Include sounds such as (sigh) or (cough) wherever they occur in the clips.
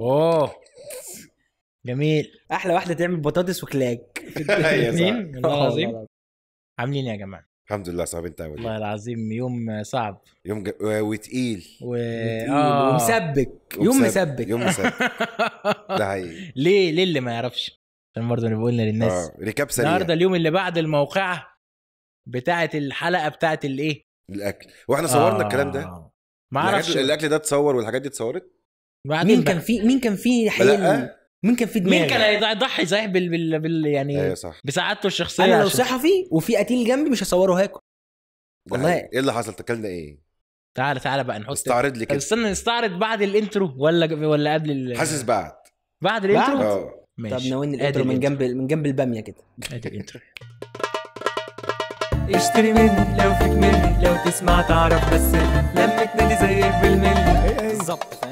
اوه جميل احلى واحده تعمل بطاطس وكلاك (laughs) الاثنين أيوة، والله العظيم عاملين إيه يا جماعه الحمد لله صعب انت والله العظيم يوم صعب يوم وتقيل و... آه. ومسبك يوم مسبك يوم مسبك (laughs) ده حقيقي ليه ليه اللي ما يعرفش عشان برضه اللي بقولنا للناس اه ريكاب سريع النهارده اليوم اللي بعد الموقعه بتاعه الحلقه بتاعه الايه الاكل واحنا صورنا آه. الكلام ده آه. ما اعرفش الاكل ده اتصور والحاجات دي اتصورت مين كان في مين كان في حيل مين كان في دماغ مين كان هيضحي صحيح بال, بال, بال يعني ايوه صح بسعادته الشخصيه انا لو صحفي وفي قتيل جنبي مش هصوره هاكل والله ايه اللي حصل تكلنا ايه تعالى تعالى بقى نحط استعرض لي كده استنى نستعرض بعد الانترو ولا ولا قبل ال... حاسس بعد بعد الانترو اه ماشي طب ناويين الانترو من جنب من جنب الباميه كده ادي الانترو اشتري مني لو فيك مني لو تسمع تعرف بس لما تنادي زيك بالملي بالظبط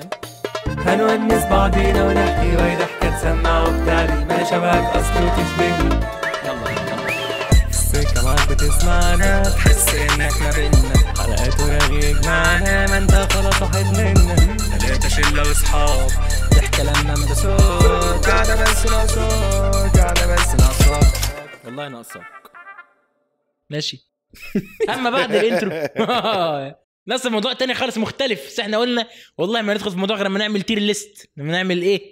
هنونس بعضينا ونحكي ويضحك تسمع وبتالي ما شبهك اصلي وتشبهني يلا يلا كمان بتسمعنا تحس انك ما بينا حلقات ورغيك يجمعنا ما انت خلاص واحد منا تلاتة شلة وصحاب ضحكة لما ما بصوت قاعدة بس ناقصاك قاعدة بس ناقصاك والله ناقصاك ماشي اما بعد الانترو (laughs) نفس الموضوع تاني خالص مختلف بس احنا قلنا والله ما ندخل في موضوع غير ما نعمل تير ليست لما نعمل ايه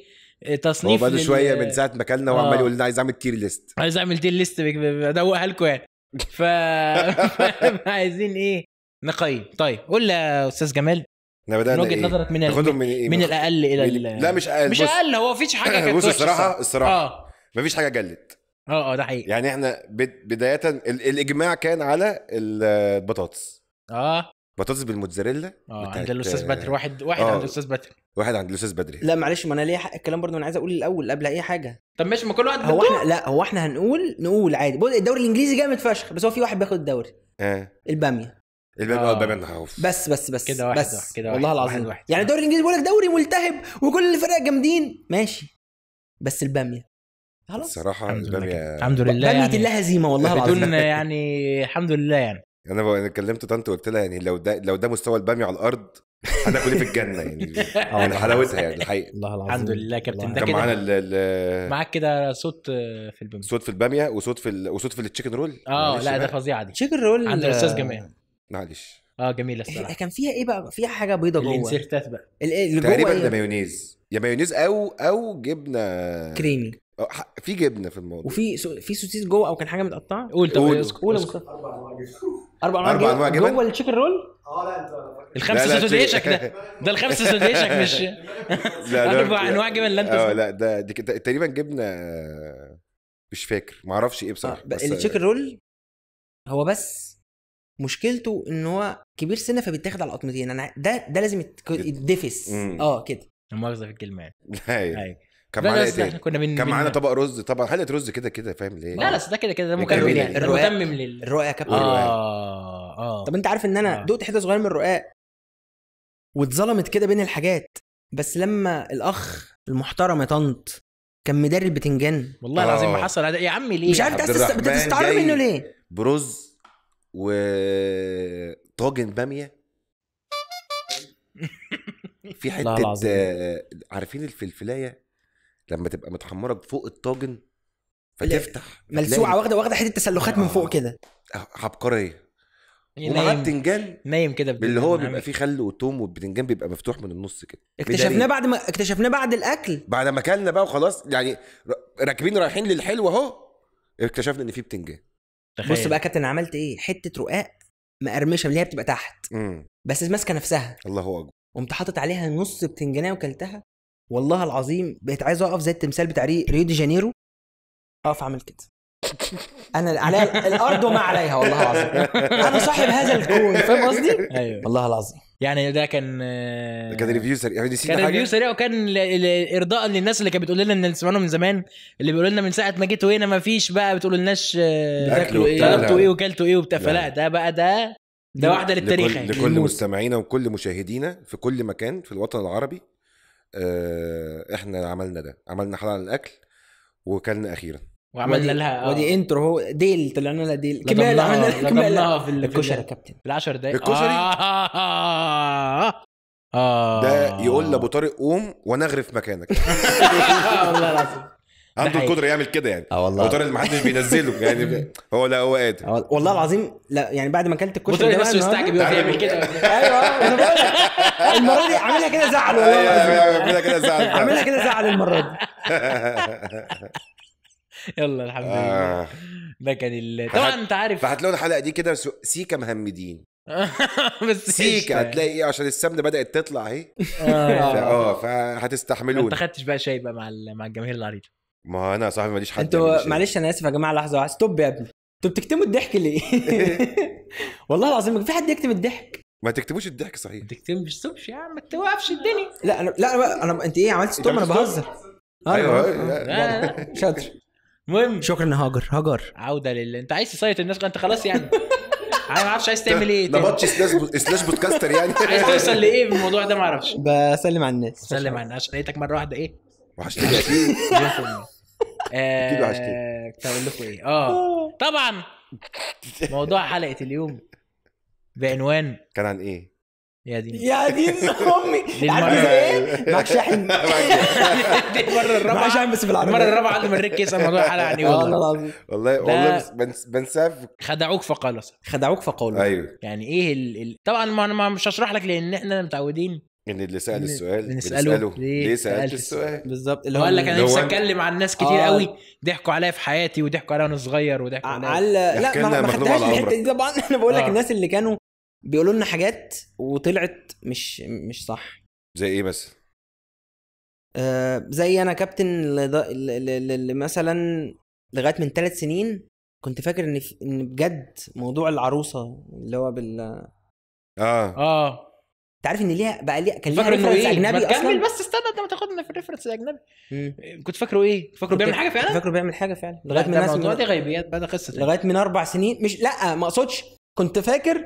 آه، تصنيف هو شويه من ساعه ما اكلنا آه. وعمال يقول لنا عايز اعمل تير ليست عايز اعمل تير ليست ادوقها لكم يعني ف (laughs) عايزين ايه نقيم طيب قول لي يا استاذ جمال احنا بدانا من وجهه إيه؟ نظرك من ال... من, إيه؟ من الاقل الى من... لا مش اقل مش اقل هو مفيش حاجه كانت (laughs) بص الصراحه الصراحه آه. مفيش حاجه جلت اه اه ده حقيقي يعني احنا بدايه الاجماع كان على البطاطس اه بطاطس بالموتزاريلا اه عند الاستاذ بدري واحد واحد آه، عند الاستاذ بدري واحد عند الاستاذ بدري لا معلش ما انا ليا حق الكلام برضه انا عايز اقول الاول قبل اي حاجه طب ماشي ما كل واحد هو احنا لا هو احنا هنقول نقول عادي بص الدوري الانجليزي جامد فشخ بس هو في واحد بياخد الدوري اه الباميه الباميه آه. الباميه النهاوف بس بس بس كده واحد بس كده والله العظيم واحد يعني الدوري الانجليزي بيقول لك دوري ملتهب وكل الفرق جامدين ماشي بس الباميه خلاص الصراحه الباميه الحمد لله باميه يعني... لها هزيمه والله العظيم بدون يعني الحمد لله يعني انا بقى انا كلمت طنط وقلت لها يعني لو ده لو ده مستوى الباميه على الارض هناكل ايه في الجنه يعني (laughs) يعني آه، حلاوتها يعني الحقيقه الله العظيم الحمد لله كابتن ده كده معانا معاك كده صوت آه، في الباميه صوت في الباميه وصوت في وصوت في التشيكن رول اه لا ده فظيعه دي تشيكن رول عند آه، الاستاذ جمال معلش اه جميله إيه، الصراحه كان فيها ايه بقى فيها حاجه بيضه جوه الانسيرتات بقى إيه، اللي تقريبا إيه؟ ده مايونيز يا مايونيز او او جبنه كريمي في جبنه في الموضوع وفي في سوسيس جوه او كان حاجه متقطعه قول طب قول قول اربع انواع جبن جوه التشيكن رول؟ اه لا انت الخمسه سوسيد عيشك ده ده الخمسه سوسيد عيشك مش (laughs) اربع انواع جبن لا انت اه لا ده تقريبا جبنه مش فاكر معرفش ايه بصراحه آه، بس آه. التشيكن رول هو بس مشكلته ان هو كبير سنه فبيتاخد على القطمتين انا ده ده لازم يتدفس اه كده مؤاخذه في الكلمه يعني (laughs) ايوه طيب. كان معانا ايه تاني؟ كنا من كان معانا طبق رز طبعا حلقه رز كده كده فاهم ليه؟ لا لا ده كده كده ده مكمل يعني, يعني. المتمم لل الرقاق يا كابتن آه. اه اه طب انت عارف ان انا آه. دقت حته صغيره من الرقاق واتظلمت كده بين الحاجات بس لما الاخ المحترم يا طنط كان مدرب بتنجان والله العظيم ما آه. حصل يا عم ليه مش عارف انت بتستعرض منه ليه برز و طاجن باميه (laughs) في حته عارفين الفلفلايه لما تبقى متحمره فوق الطاجن فتفتح ملسوعه واخده واخده حته تسلخات آه. من فوق آه، كده آه، عبقريه يعني ومعاه بتنجان نايم كده اللي هو يعني بيبقى فيه خل وتوم والبتنجان بيبقى مفتوح من النص كده اكتشفناه بعد ما اكتشفناه بعد الاكل بعد ما اكلنا بقى وخلاص يعني راكبين رايحين للحلو اهو اكتشفنا ان فيه بتنجان بص بقى كابتن عملت ايه حته رقاق مقرمشه اللي هي بتبقى تحت مم. بس ماسكه نفسها الله اكبر قمت حاطط عليها نص بتنجانيه وكلتها والله العظيم بقيت عايز اقف زي التمثال بتاع ريو دي جانيرو اقف اعمل كده انا عليا الارض وما عليها والله العظيم انا صاحب هذا الكون فاهم قصدي؟ ايوه والله العظيم يعني ده كان كان ريفيو سريع يعني كان ريفيو سريع وكان ارضاء للناس اللي كانت بتقول لنا ان سمعنا من زمان اللي بيقولوا لنا من ساعه ما جيتوا هنا ما فيش بقى بتقول لناش تاكلوا آه، ايه طلبتوا ايه وكلتوا ايه وبتاع فلا ده بقى ده ده واحده للتاريخ يعني. لكل, لكل مستمعينا وكل مشاهدينا في كل مكان في الوطن العربي آه احنا عملنا ده عملنا حلقه عن الاكل وكلنا اخيرا وعملنا لها آه. ودي آه. انترو هو ديل طلعنا لها ديل كمال عملنا لها كمال في الكشري يا كابتن في العشر دقايق الكشري آه, آه ده يقول لابو آه. طارق قوم وانا اغرف مكانك (laughs) والله العظيم عنده القدره يعمل كده يعني اه والله وطارق ما حدش بينزله (laughs) يعني هو لا هو قادر آه، والله العظيم لا يعني بعد ما اكلت الكشري ده نفسه يستعجب يعمل كده (laughs) ايوه, أيوة، المره دي عاملها كده زعل والله أيوة، أيوة، عاملها كده زعل عاملها كده زعل المره دي (laughs) يلا الحمد لله آه. ده كان طبعا انت عارف فهتلاقوا الحلقه دي كده سيكا مهمدين بس سيكا هتلاقي ايه عشان السمنه بدات تطلع اهي اه, آه، فهتستحملوه ما انت خدتش بقى شاي بقى مع مع الجماهير العريضه ما انا صاحبي ماليش حد انتوا يعني، معلش انا اسف يا جماعه لحظه واحده ستوب يا ابني انتوا بتكتموا الضحك ليه؟ (laughs) والله العظيم في حد يكتم الضحك ما تكتبوش الضحك صحيح ما تكتبش يا عم ما توقفش الدنيا لا انا لا انا, أنا... انت ايه عملت ستوب انا أيوة، بهزر ايوه, أيوة. (laughs) شاطر المهم شكرا هاجر هاجر عوده لله انت عايز تسيط الناس انت خلاص يعني انا ما اعرفش عايز تعمل ايه ده ماتش سلاش بودكاستر يعني (laughs) عايز توصل لايه بالموضوع ده ما اعرفش بسلم على الناس بسلم على الناس لقيتك مره واحده ايه وحشتني اكيد وحشتني آه، كنت لكم ايه اه (laughs) طبعا موضوع حلقه اليوم بعنوان كان عن ايه؟ يا دين يا دين (laughs) امي للمره ايه؟ معاك شاحن دي المره الرابعه معاك شاحن بس بالعربيه المره الرابعه عنده من ريك يسال موضوع الحلقة عن ايه والله العظيم والله والله بنساف خدعوك فقالوا خدعوك فقالوا ايوه يعني ايه طبعا ما انا مش هشرح لك لان احنا متعودين ان اللي سال السؤال بنساله ليه, ليه سالت السؤال بالظبط اللي هو قال لك انا نفسي اتكلم عن ناس كتير آه. قوي ضحكوا عليا في حياتي وضحكوا عليا وانا صغير وضحكوا عليا على لا ما, خدتهاش الحته دي طبعا (laughs) انا بقول لك آه. الناس اللي كانوا بيقولوا لنا حاجات وطلعت مش مش صح زي ايه مثلا؟ آه زي انا كابتن اللي مثلا لغايه من ثلاث سنين كنت فاكر ان ان بجد موضوع العروسه اللي هو بال اه اه تعرف عارف ان ليها بقى ليها كان ليها ريفرنس إيه؟ اجنبي اصلا كمل بس استنى انت ما تاخدنا في الريفرنس الاجنبي كنت فاكره ايه؟ فاكره بيعمل حاجه فعلا؟ فاكره بيعمل حاجه فعلا لغايه من الموضوع دي غيبيات بقى قصه لغايه من اربع سنين مش لا ما اقصدش كنت فاكر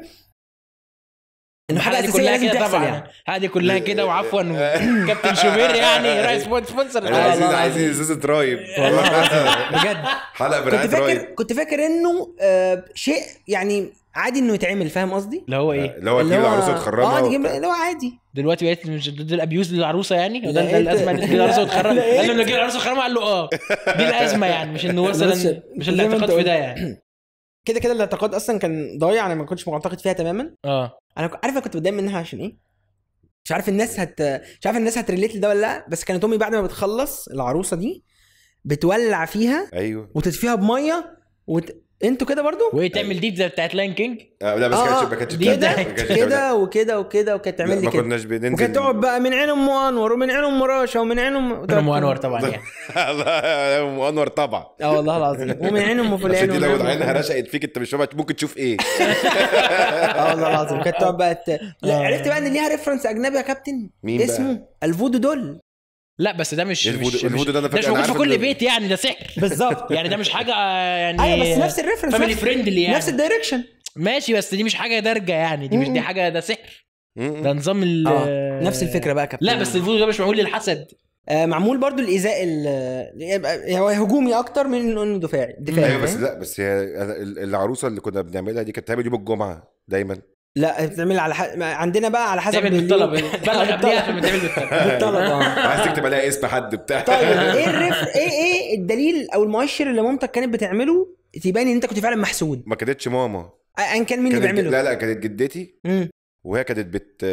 انه حاجه اساسيه كلها كده طبعا يعني. هذه كلها كده وعفوا (laughs) كابتن شوبير يعني (laughs) رئيس سبونسر عايزين عايزين ازازه رايب والله (laughs) بجد حلقه كنت فاكر كنت فاكر انه آه، شيء يعني عادي انه يتعمل فاهم قصدي؟ اللي هو ايه؟ آه، اللي هو تجيب العروسه وتخرجها اه تجيب اللي هو عادي دلوقتي بقيت مش ضد الابيوز للعروسه يعني ده, ده الازمه ان تجيب العروسه وتخرجها قال له نجيب العروسه وتخرجها قال له اه دي الازمه يعني مش انه مثلا مش الاعتقاد في ده يعني كده كده الاعتقاد اصلا كان ضايع انا ما كنتش معتقد فيها تماما اه انا عارف انا كنت بتضايق منها عشان ايه؟ مش عارف الناس هت مش عارف الناس هتريليت لده ولا لا بس كانت امي بعد ما بتخلص العروسه دي بتولع فيها ايوه وتطفيها بميه وت... انتوا كده برضو وايه تعمل دي أيوه. زي بتاعت لاين كينج آه لا بس آه ما آه، كانتش كده كده وكده وكده وكانت تعمل لي كده ما كناش بننزل وكانت تقعد بقى من عين ام انور ومن عين ام رشا ومن عين ام ام انور طبعا يعني الله ام انور طبعا اه والله العظيم (laughs) ومن عين ام فلان دي لو عينها رشقت فيك انت مش ممكن تشوف ايه (laughs) اه والله العظيم كانت تقعد بقى آه. عرفت بقى ان ليها ريفرنس اجنبي يا كابتن مين اسمه الفودو دول لا بس ده مش الهدوء ده مش الهود اللي أنا ده مش في كل بيت يعني ده سحر (laughs) بالظبط يعني ده مش حاجه يعني ايوه بس نفس الريفرنس فاميلي فريندلي يعني. نفس الدايركشن ماشي بس دي مش حاجه دارجه يعني دي مش دي حاجه ده سحر ده نظام ال آه. نفس الفكره بقى كابتن لا بس الفودو ده مش معمول للحسد آه، معمول برضو الايذاء ال- هو هجومي اكتر من انه دفاعي دفاعي ايوه بس لا بس هي العروسه اللي كنا بنعملها دي كانت بتعمل يوم الجمعه دايما لا بتعمل على ح... عندنا بقى على حسب الطلب بلغ قبلها عشان بالطلب عايز تكتب عليها اسم حد بتاع طيب ايه (laughs) الرف ايه ايه الدليل او المؤشر اللي مامتك كانت بتعمله تبان ان انت كنت فعلا محسود ما كانتش ماما ان كان مين اللي بيعمله لا لا كانت جدتي وهي كانت بت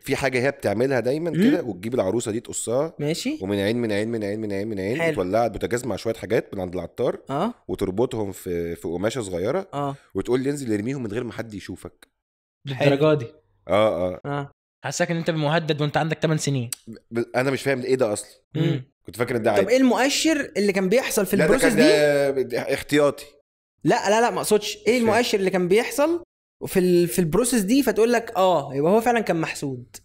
في حاجه هي بتعملها دايما كده وتجيب العروسه دي تقصها ماشي ومن عين من عين من عين من عين من عين وتولعها البوتاجاز مع شويه حاجات من عند العطار اه وتربطهم في في قماشه صغيره اه وتقول لي انزل ارميهم من غير ما حد يشوفك للدرجه دي اه اه اه حاسسك ان انت مهدد وانت عندك 8 سنين ب... انا مش فاهم ايه ده اصلا كنت فاكر ان ده عادي طب ايه المؤشر اللي كان بيحصل في البروسيس دي؟ لا احتياطي لا لا لا ما اقصدش ايه المؤشر اللي كان بيحصل وفي في البروسيس دي فتقول لك اه يبقى هو فعلا كان محسود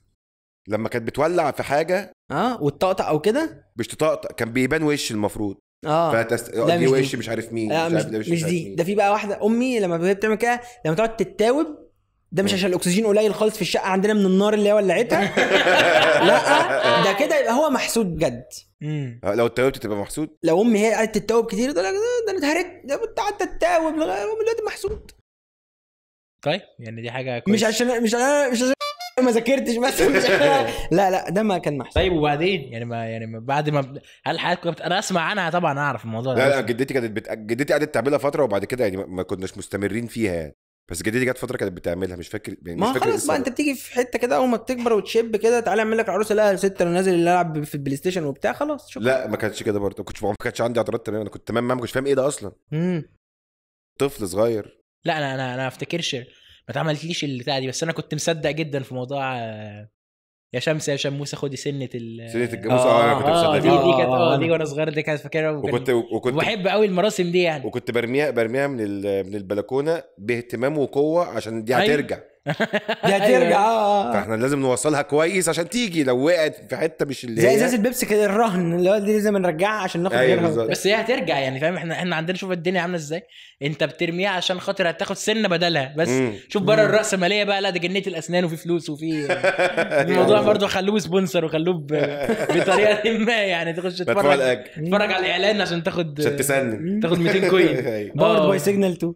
لما كانت بتولع في حاجه اه وتطقطق او كده مش تطقطق كان بيبان وش المفروض اه فتست... ده مش وش دي. مش عارف مين آه مش, عارف مش, مش دي مين. ده في بقى واحده امي لما بتعمل كده لما تقعد تتاوب ده مش عشان الاكسجين قليل خالص في الشقه عندنا من النار اللي هي ولعتها (laughs) لا ده كده يبقى هو محسود بجد آه، لو اتاوبت تبقى محسود لو امي هي قعدت تتاوب كتير ده انا اتهرت ده انت قعدت تتاوب لغايه دلوقتي محسود طيب يعني دي حاجه كويس. مش عشان مش عشان (laughs) مش عشان ما ذاكرتش مثلا لا لا ده ما كان محسوب طيب وبعدين يعني ما يعني ما بعد ما هل حياتكم انا اسمع عنها طبعا اعرف الموضوع لا لا جدتي كانت بت... جدتي قعدت تعملها فتره وبعد كده يعني ما كناش مستمرين فيها يعني بس جدتي جت فتره كانت بتعملها مش فاكر يعني مش ما فاكر خلاص بقى انت بتيجي في حته كده اول ما بتكبر وتشب كده تعالى اعمل لك عروسه لا ست انا نازل العب في البلاي ستيشن وبتاع خلاص شكرا لا ما كانتش كده برضه ما كنتش ما كانتش عندي اعتراض تمام انا كنت تمام ما كنتش فاهم ايه ده اصلا امم طفل صغير لا انا انا انا افتكرش ما اتعملتليش البتاع دي بس انا كنت مصدق جدا في موضوع آه، يا شمس يا شموسه خدي سنه ال سنه الجاموسه اه انا آه، كنت مصدق آه، دي دي كانت اه دي وانا صغير دي كانت فاكرها وكنت وكنت بحب قوي المراسم دي يعني وكنت برميها برميها من من البلكونه باهتمام وقوه عشان دي أيوه. هترجع أيوة. دي (laughs) هترجع أيوة. آه، آه، آه. فاحنا لازم نوصلها كويس عشان تيجي لو وقعت في حته مش اللي زي ازازه بيبسي كده الرهن اللي هو دي لازم نرجعها عشان ناخد أيوة غيرها بس هي هترجع يعني فاهم احنا احنا عندنا شوف الدنيا عامله ازاي انت بترميها عشان خاطر هتاخد سنه بدلها بس مم. شوف بره الراسماليه بقى لا ده جنيه الاسنان وفي فلوس وفي (laughs) الموضوع برضه خلوه سبونسر وخلوه بطريقه (laughs) ما يعني تخش تتفرج تتفرج على الاعلان عشان تاخد عشان تسنن تاخد 200 كوين باورد باي سيجنال 2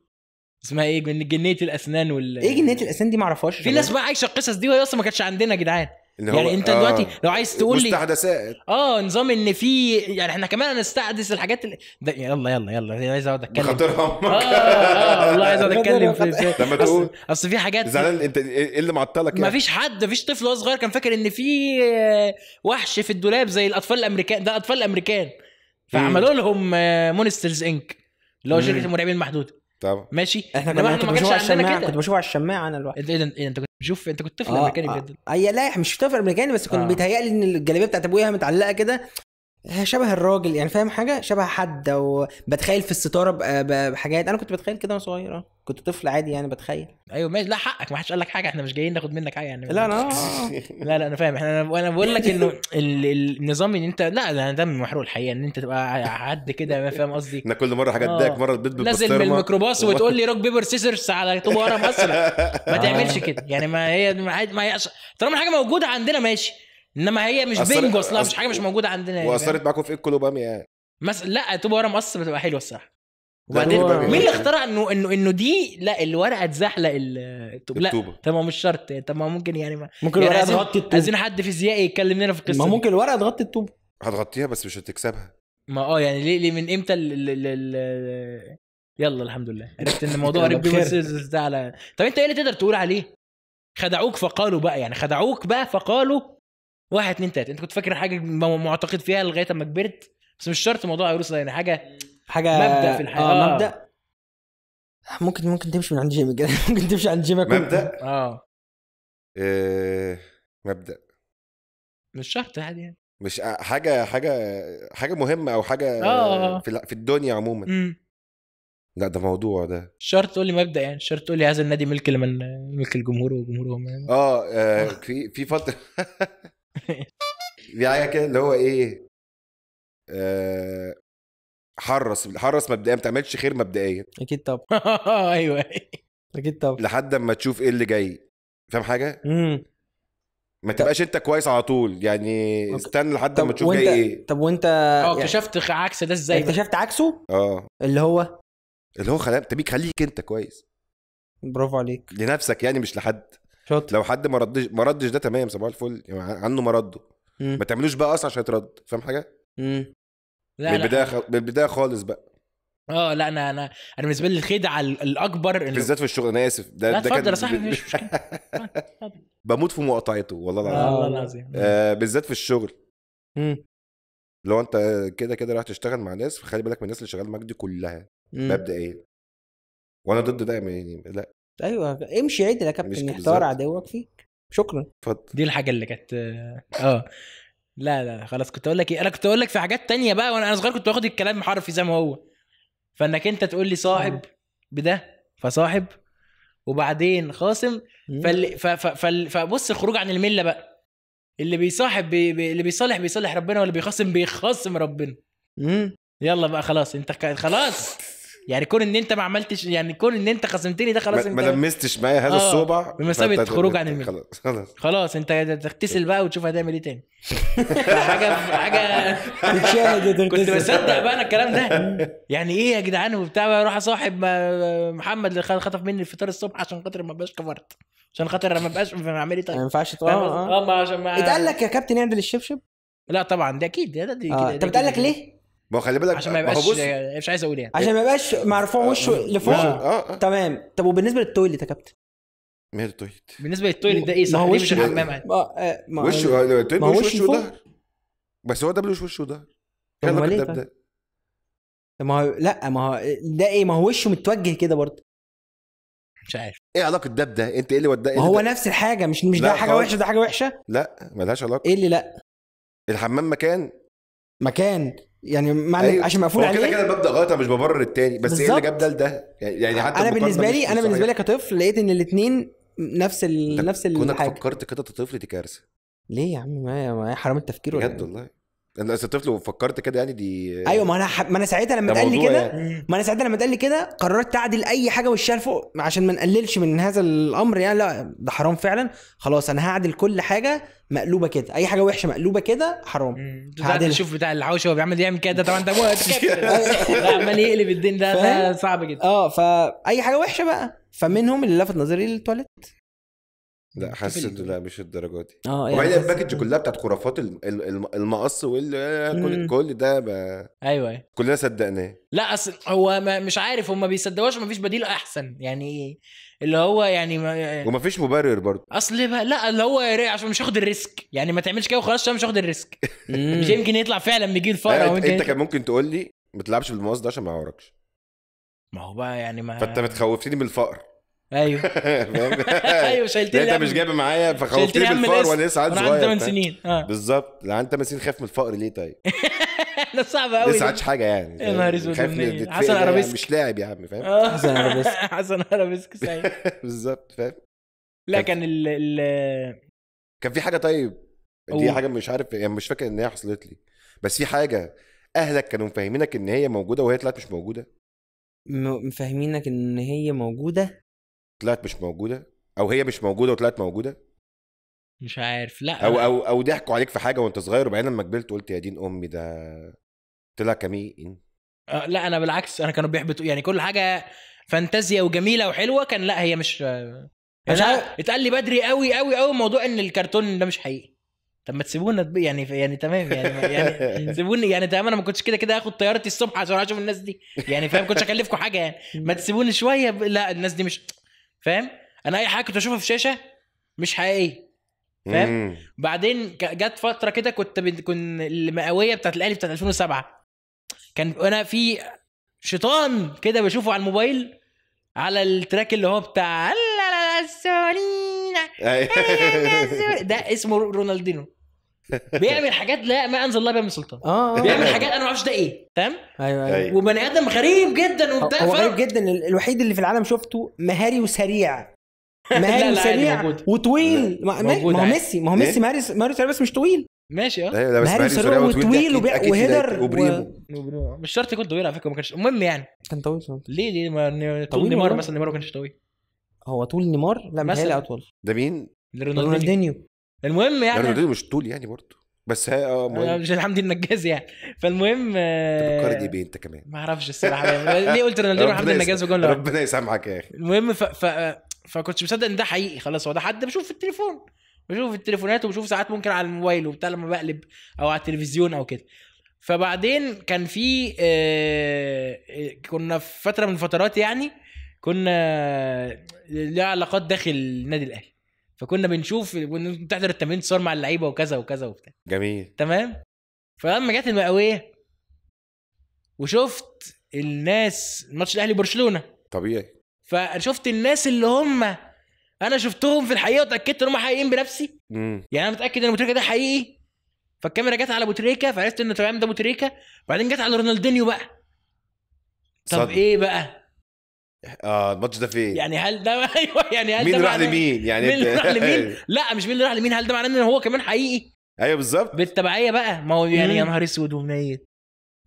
اسمها ايه جنيه الاسنان وال ايه جنيه الاسنان دي معرفهاش في ناس بقى عايشه القصص دي وهي اصلا ما كانتش عندنا يا جدعان يعني انت آه دلوقتي لو عايز تقول لي مستحدثات اه نظام ان في يعني احنا كمان هنستحدث الحاجات اللي يلا يلا يلا عايز اقعد اتكلم خاطر امك آه،, آه،, اه والله عايز اقعد اتكلم في لما تقول اصل في حاجات زعلان انت إيه, ايه اللي معطلك يعني مفيش حد مفيش طفل وهو صغير كان فاكر ان في وحش في الدولاب زي الاطفال الامريكان ده اطفال الامريكان فعملوا لهم مونسترز آه، انك اللي هو شركه المرعبين المحدوده طب ماشي احنا كنا كنت بشوف على الشماعة. كنت بشوف على الشماعه انا لوحدي إيه, ايه ده انت كنت بتشوف انت كنت طفل آه امريكاني آه. بجد اي لا مش طفل امريكاني بس كنت آه. بيتهيألي ان الجلابيه بتاعت ابويا متعلقه كده شبه الراجل يعني فاهم حاجه شبه حد او بتخيل في الستاره بحاجات انا كنت بتخيل كده وانا صغير آه. كنت طفل عادي يعني بتخيل ايوه ماشي لا حقك ما حدش قال لك حاجه احنا مش جايين ناخد منك حاجه يعني لا انا (laughs) لا لا انا فاهم احنا انا بقول لك انه النظام ان انت لا ده دم محروق الحقيقه ان انت تبقى حد كده ما فاهم قصدي انا كل مره حاجات ضايق آه. مره البيت نازل من الميكروباص وتقول لي روك بيبر سيزرز على طوب ورا مثلا ما تعملش كده يعني ما هي ما, هي طالما الحاجه موجوده عندنا ماشي انما هي مش أصر... بينجو اصلا مش حاجه مش موجوده عندنا يعني، واثرت معاكم في ايه الكولوبامي يعني آه. مس... لا تبقى ورقه مقص بتبقى حلوه الصراحه وبعدين مين اللي اخترع انه انه انه دي لا الورقه تزحلق التوبه لا طب ما مش شرط طب ما ممكن يعني ما ممكن يعني الورقه تغطي التوبه عايزين حد فيزيائي يتكلم لنا في القصه ما ممكن الورقه تغطي التوبه هتغطيها بس مش هتكسبها ما اه يعني ليه ليه من امتى ال يلا الحمد لله عرفت ان الموضوع قريب (laughs) على طب انت ايه اللي تقدر تقول عليه خدعوك فقالوا بقى يعني خدعوك بقى فقالوا واحد اثنين ثلاثة انت كنت فاكر حاجه معتقد فيها لغايه اما كبرت بس مش شرط موضوع ايروس يعني حاجه حاجه مبدا في الحياه آه،, اه مبدا ممكن ممكن تمشي من عند جيمي (laughs) ممكن تمشي عند جيمي مبدا آه. اه مبدا مش شرط عادي يعني مش حاجه حاجه حاجه مهمه او حاجه آه. آه، في, في الدنيا عموما م. لا ده موضوع ده شرط تقول لي مبدا يعني شرط تقول لي هذا النادي ملك لمن ملك الجمهور وجمهورهم يعني. اه, آه في في فتره (laughs) دي حاجه كده اللي هو ايه آه حرص حرص مبدئيا ما تعملش خير مبدئيا اكيد طب (laughs) ايوه اكيد طب لحد اما تشوف ايه اللي جاي فاهم حاجه؟ امم ما تبقاش انت كويس على طول يعني استنى لحد ما تشوف جاي ايه طب وانت اه يعني اكتشفت يعني... عكس ده ازاي اكتشفت عكسه؟ اه اللي هو اللي هو خلاك تبيك خليك انت كويس برافو عليك لنفسك يعني مش لحد شاطر لو حد ما ردش ما ردش ده تمام صباح الفل يعني عنه ما رده ما تعملوش بقى اصلا عشان يترد فاهم حاجه؟ امم لا من البدايه خ... من البدايه خالص بقى اه لا انا انا انا بالنسبه لي الخدعه الاكبر اللي... بالذات في الشغل انا اسف ده لا اتفضل يا صاحبي مش مشكله (laughs) بموت في مقاطعته والله العظيم آه، والله العظيم آه بالذات في الشغل امم لو انت كده كده رايح تشتغل مع ناس فخلي بالك من الناس اللي شغاله معاك دي كلها مبدئيا إيه؟ وانا ضد ده يعني لا ايوه امشي عدل يا كابتن يحتار عدوك فيك شكرا اتفضل دي الحاجه اللي كانت اه لا لا خلاص كنت اقول لك ايه انا كنت اقول لك في حاجات تانية بقى وانا صغير كنت باخد الكلام حرفي زي ما هو فانك انت تقول لي صاحب آه. بده فصاحب وبعدين خاصم فال... ف... ف... فبص الخروج عن المله بقى اللي بيصاحب بي... بي... اللي بيصالح بيصالح ربنا واللي بيخاصم بيخاصم ربنا يلا بقى خلاص انت خلاص يعني كون ان انت ما عملتش يعني كون ان انت خصمتني ده خلاص ما انت ما لمستش معايا هذا آه، الصوبع بمثابه خروج عن الميل خلاص خلاص انت تغتسل بقى وتشوف هتعمل ايه تاني (laughs) حاجه حاجه كنت بصدق بقى انا الكلام ده يعني ايه يا جدعان وبتاع بقى اروح اصاحب محمد اللي خطف مني الفطار الصبح عشان خاطر ما بقاش كفرت عشان خاطر ما ابقاش اعمل ايه طيب ما ينفعش تقول آه. اه ما عشان ما اتقال لك يا كابتن اعمل الشبشب لا طبعا ده اكيد ده دي انت آه. بتقال لك ليه؟ ما هو خلي بالك عشان ما يبقاش مش عايز اقول يعني عشان ما يبقاش مرفوع وشه آه، آه. لفوق آه،, اه تمام طب وبالنسبه للتويلت يا كابتن هي التويلت بالنسبه للتويلت ده ايه صح مش الحمام عادي وشه التويلت التويليت وشه ده بس هو ده وش وشه وظهر امال ده ما هو لا ما هو ده ايه ما هو وشه متوجه كده برضه مش عارف ايه علاقه ده ده انت ايه اللي وداه إيه هو نفس الحاجه مش مش ده حاجه وحشه ده حاجه وحشه لا ملهاش علاقه ايه اللي لا الحمام مكان مكان يعني معنى أيوة. عشان مقفول عليه كده كده ببدا غلط مش ببرر التاني بس ايه اللي جاب ده لده يعني حتى انا بالنسبه لي انا بالنسبه لي كطفل لقيت ان الاثنين نفس ال... نفس الحاجه كونك فكرت كده كطفل دي كارثه ليه يا عم ما حرام التفكير ولا بجد إيه؟ والله انا لسه طفل وفكرت كده يعني دي ايوه ما انا ح... ما انا ساعتها لما اتقال لي كده يعني. ما انا ساعتها لما اتقال لي كده قررت اعدل اي حاجه وشها لفوق عشان ما نقللش من هذا الامر يعني لا ده حرام فعلا خلاص انا هعدل كل حاجه مقلوبه كده اي حاجه وحشه مقلوبه كده حرام هعدل شوف بتاع الحوش هو بيعمل يعمل كده طبعا ده (laughs) (laughs) عمال يقلب الدين ده, ده صعب جدا اه فاي حاجه وحشه بقى فمنهم اللي لفت نظري التواليت لا حاسس انه لا مش الدرجه دي اه إيه، وبعدين الباكج كلها بتاعت خرافات المقص وال آه، كل ده ب... أيوة،, ايوه كلنا صدقناه لا اصل هو ما مش عارف هم بيصدقوش ما فيش بديل احسن يعني إيه؟ اللي هو يعني ما... آه، فيش مبرر برضه اصل بقى لا اللي هو عشان مش هاخد الريسك يعني ما تعملش كده وخلاص عشان مش هاخد الريسك (laughs) مش يمكن يطلع فعلا بيجي الفقره انت كان ممكن تقول لي ما تلعبش بالمقص ده عشان ما يعوركش ما هو بقى يعني ما فانت بتخوفتني من الفقر ايوه (laughs) (laughs) ايوه شايلتني يعني انت مش جايبه معايا فخوفتني الفقر وانا لسه عيل صغير عندي 8 سنين اه بالظبط لو عندي 8 سنين خايف من الفقر ليه طيب؟ (laughs) ده صعب قوي لسه عادش حاجه يعني يا نهار اسود حسن يعني ارابيسك مش لاعب يا عم فاهم آه. حسن ارابيسك حسن ارابيسك صحيح بالظبط فاهم لا كان ال كان في حاجه طيب دي حاجه مش عارف يعني مش فاكر ان هي حصلت لي بس في حاجه اهلك كانوا مفهمينك ان هي موجوده وهي طلعت مش موجوده مفهمينك ان هي موجوده طلعت مش موجوده او هي مش موجوده وطلعت موجوده مش عارف لا او او او ضحكوا عليك في حاجه وانت صغير وبعدين لما كبرت قلت يا دين امي ده طلع كمين آه، لا انا بالعكس انا كانوا بيحبطوا يعني كل حاجه فانتازيا وجميله وحلوه كان لا هي مش مش آه، يعني اتقال لي بدري قوي قوي قوي موضوع ان الكرتون ده مش حقيقي طب ما تسيبونا يعني يعني تمام يعني يعني (laughs) سيبوني يعني تمام انا ما كنتش كده كده هاخد طيارتي الصبح عشان اشوف الناس دي يعني فاهم كنتش اكلفكم حاجه يعني ما تسيبوني شويه ب... لا الناس دي مش فاهم انا اي حاجه كنت اشوفها في شاشه مش حقيقيه فاهم بعدين جت فتره كده كنت كنت المئويه بتاعت الاهلي بتاعت 2007 كان انا في شيطان كده بشوفه على الموبايل على التراك اللي هو بتاع لا لا أيوه. لا ده اسمه رونالدينو بيعمل حاجات لا ما انزل الله بها من سلطان آه،, اه بيعمل حاجات انا ما اعرفش ده ايه تمام أيوة،, ايوه ايوه وبني ادم غريب جدا وبتاع هو غريب جدا الوحيد اللي في العالم شفته مهاري وسريع (laughs) مهاري وسريع وطويل ما هو ميسي ما هو ميسي مهاري مهاري وسريع بس مش طويل ماشي اه أيوة، لا بس مهاري وسريع وطويل وهدر مش شرط يكون طويل على فكره ما كانش المهم يعني كان طويل ليه ليه ما طول نيمار مثلا نيمار ما كانش طويل هو طول نيمار لا مثلا اطول ده مين؟ رونالدينيو المهم يعني يعني مش طول يعني برضه بس هي اه مهم مش الحمد لله النجاز يعني فالمهم تفكرني آه، إيه بيه انت كمان ما اعرفش الصراحه ليه قلت رونالدو وحمدي النجاز في ربنا يسامحك يا اخي المهم ف... ف... فكنتش مصدق ان ده حقيقي خلاص هو ده حد بشوف في التليفون بشوف في التليفونات وبشوف ساعات ممكن على الموبايل وبتاع لما بقلب او على التلفزيون او كده فبعدين كان في آه، كنا في فتره من الفترات يعني كنا ليها علاقات داخل النادي الاهلي فكنا بنشوف بتحضر التمرين صور مع اللعيبه وكذا وكذا وبتاع جميل تمام فلما جت المقاويه وشفت الناس ماتش الاهلي برشلونه طبيعي فشفت الناس اللي هم انا شفتهم في الحقيقه وتاكدت ان هم حقيقيين بنفسي مم. يعني انا متاكد ان بوتريكا ده حقيقي فالكاميرا جت على بوتريكا فعرفت ان تمام ده بوتريكا وبعدين جت على رونالدينيو بقى طب صدق. ايه بقى اه الماتش ده فين؟ يعني هل ده (laughs) ايوه يعني هل مين ده راح لمين؟ يعني مين راح لمين؟ (laughs) أيوة. لا مش مين اللي راح لمين هل ده معناه ان هو كمان حقيقي؟ ايوه بالظبط بالتبعيه بقى ما هو يعني يا نهار اسود ومنيل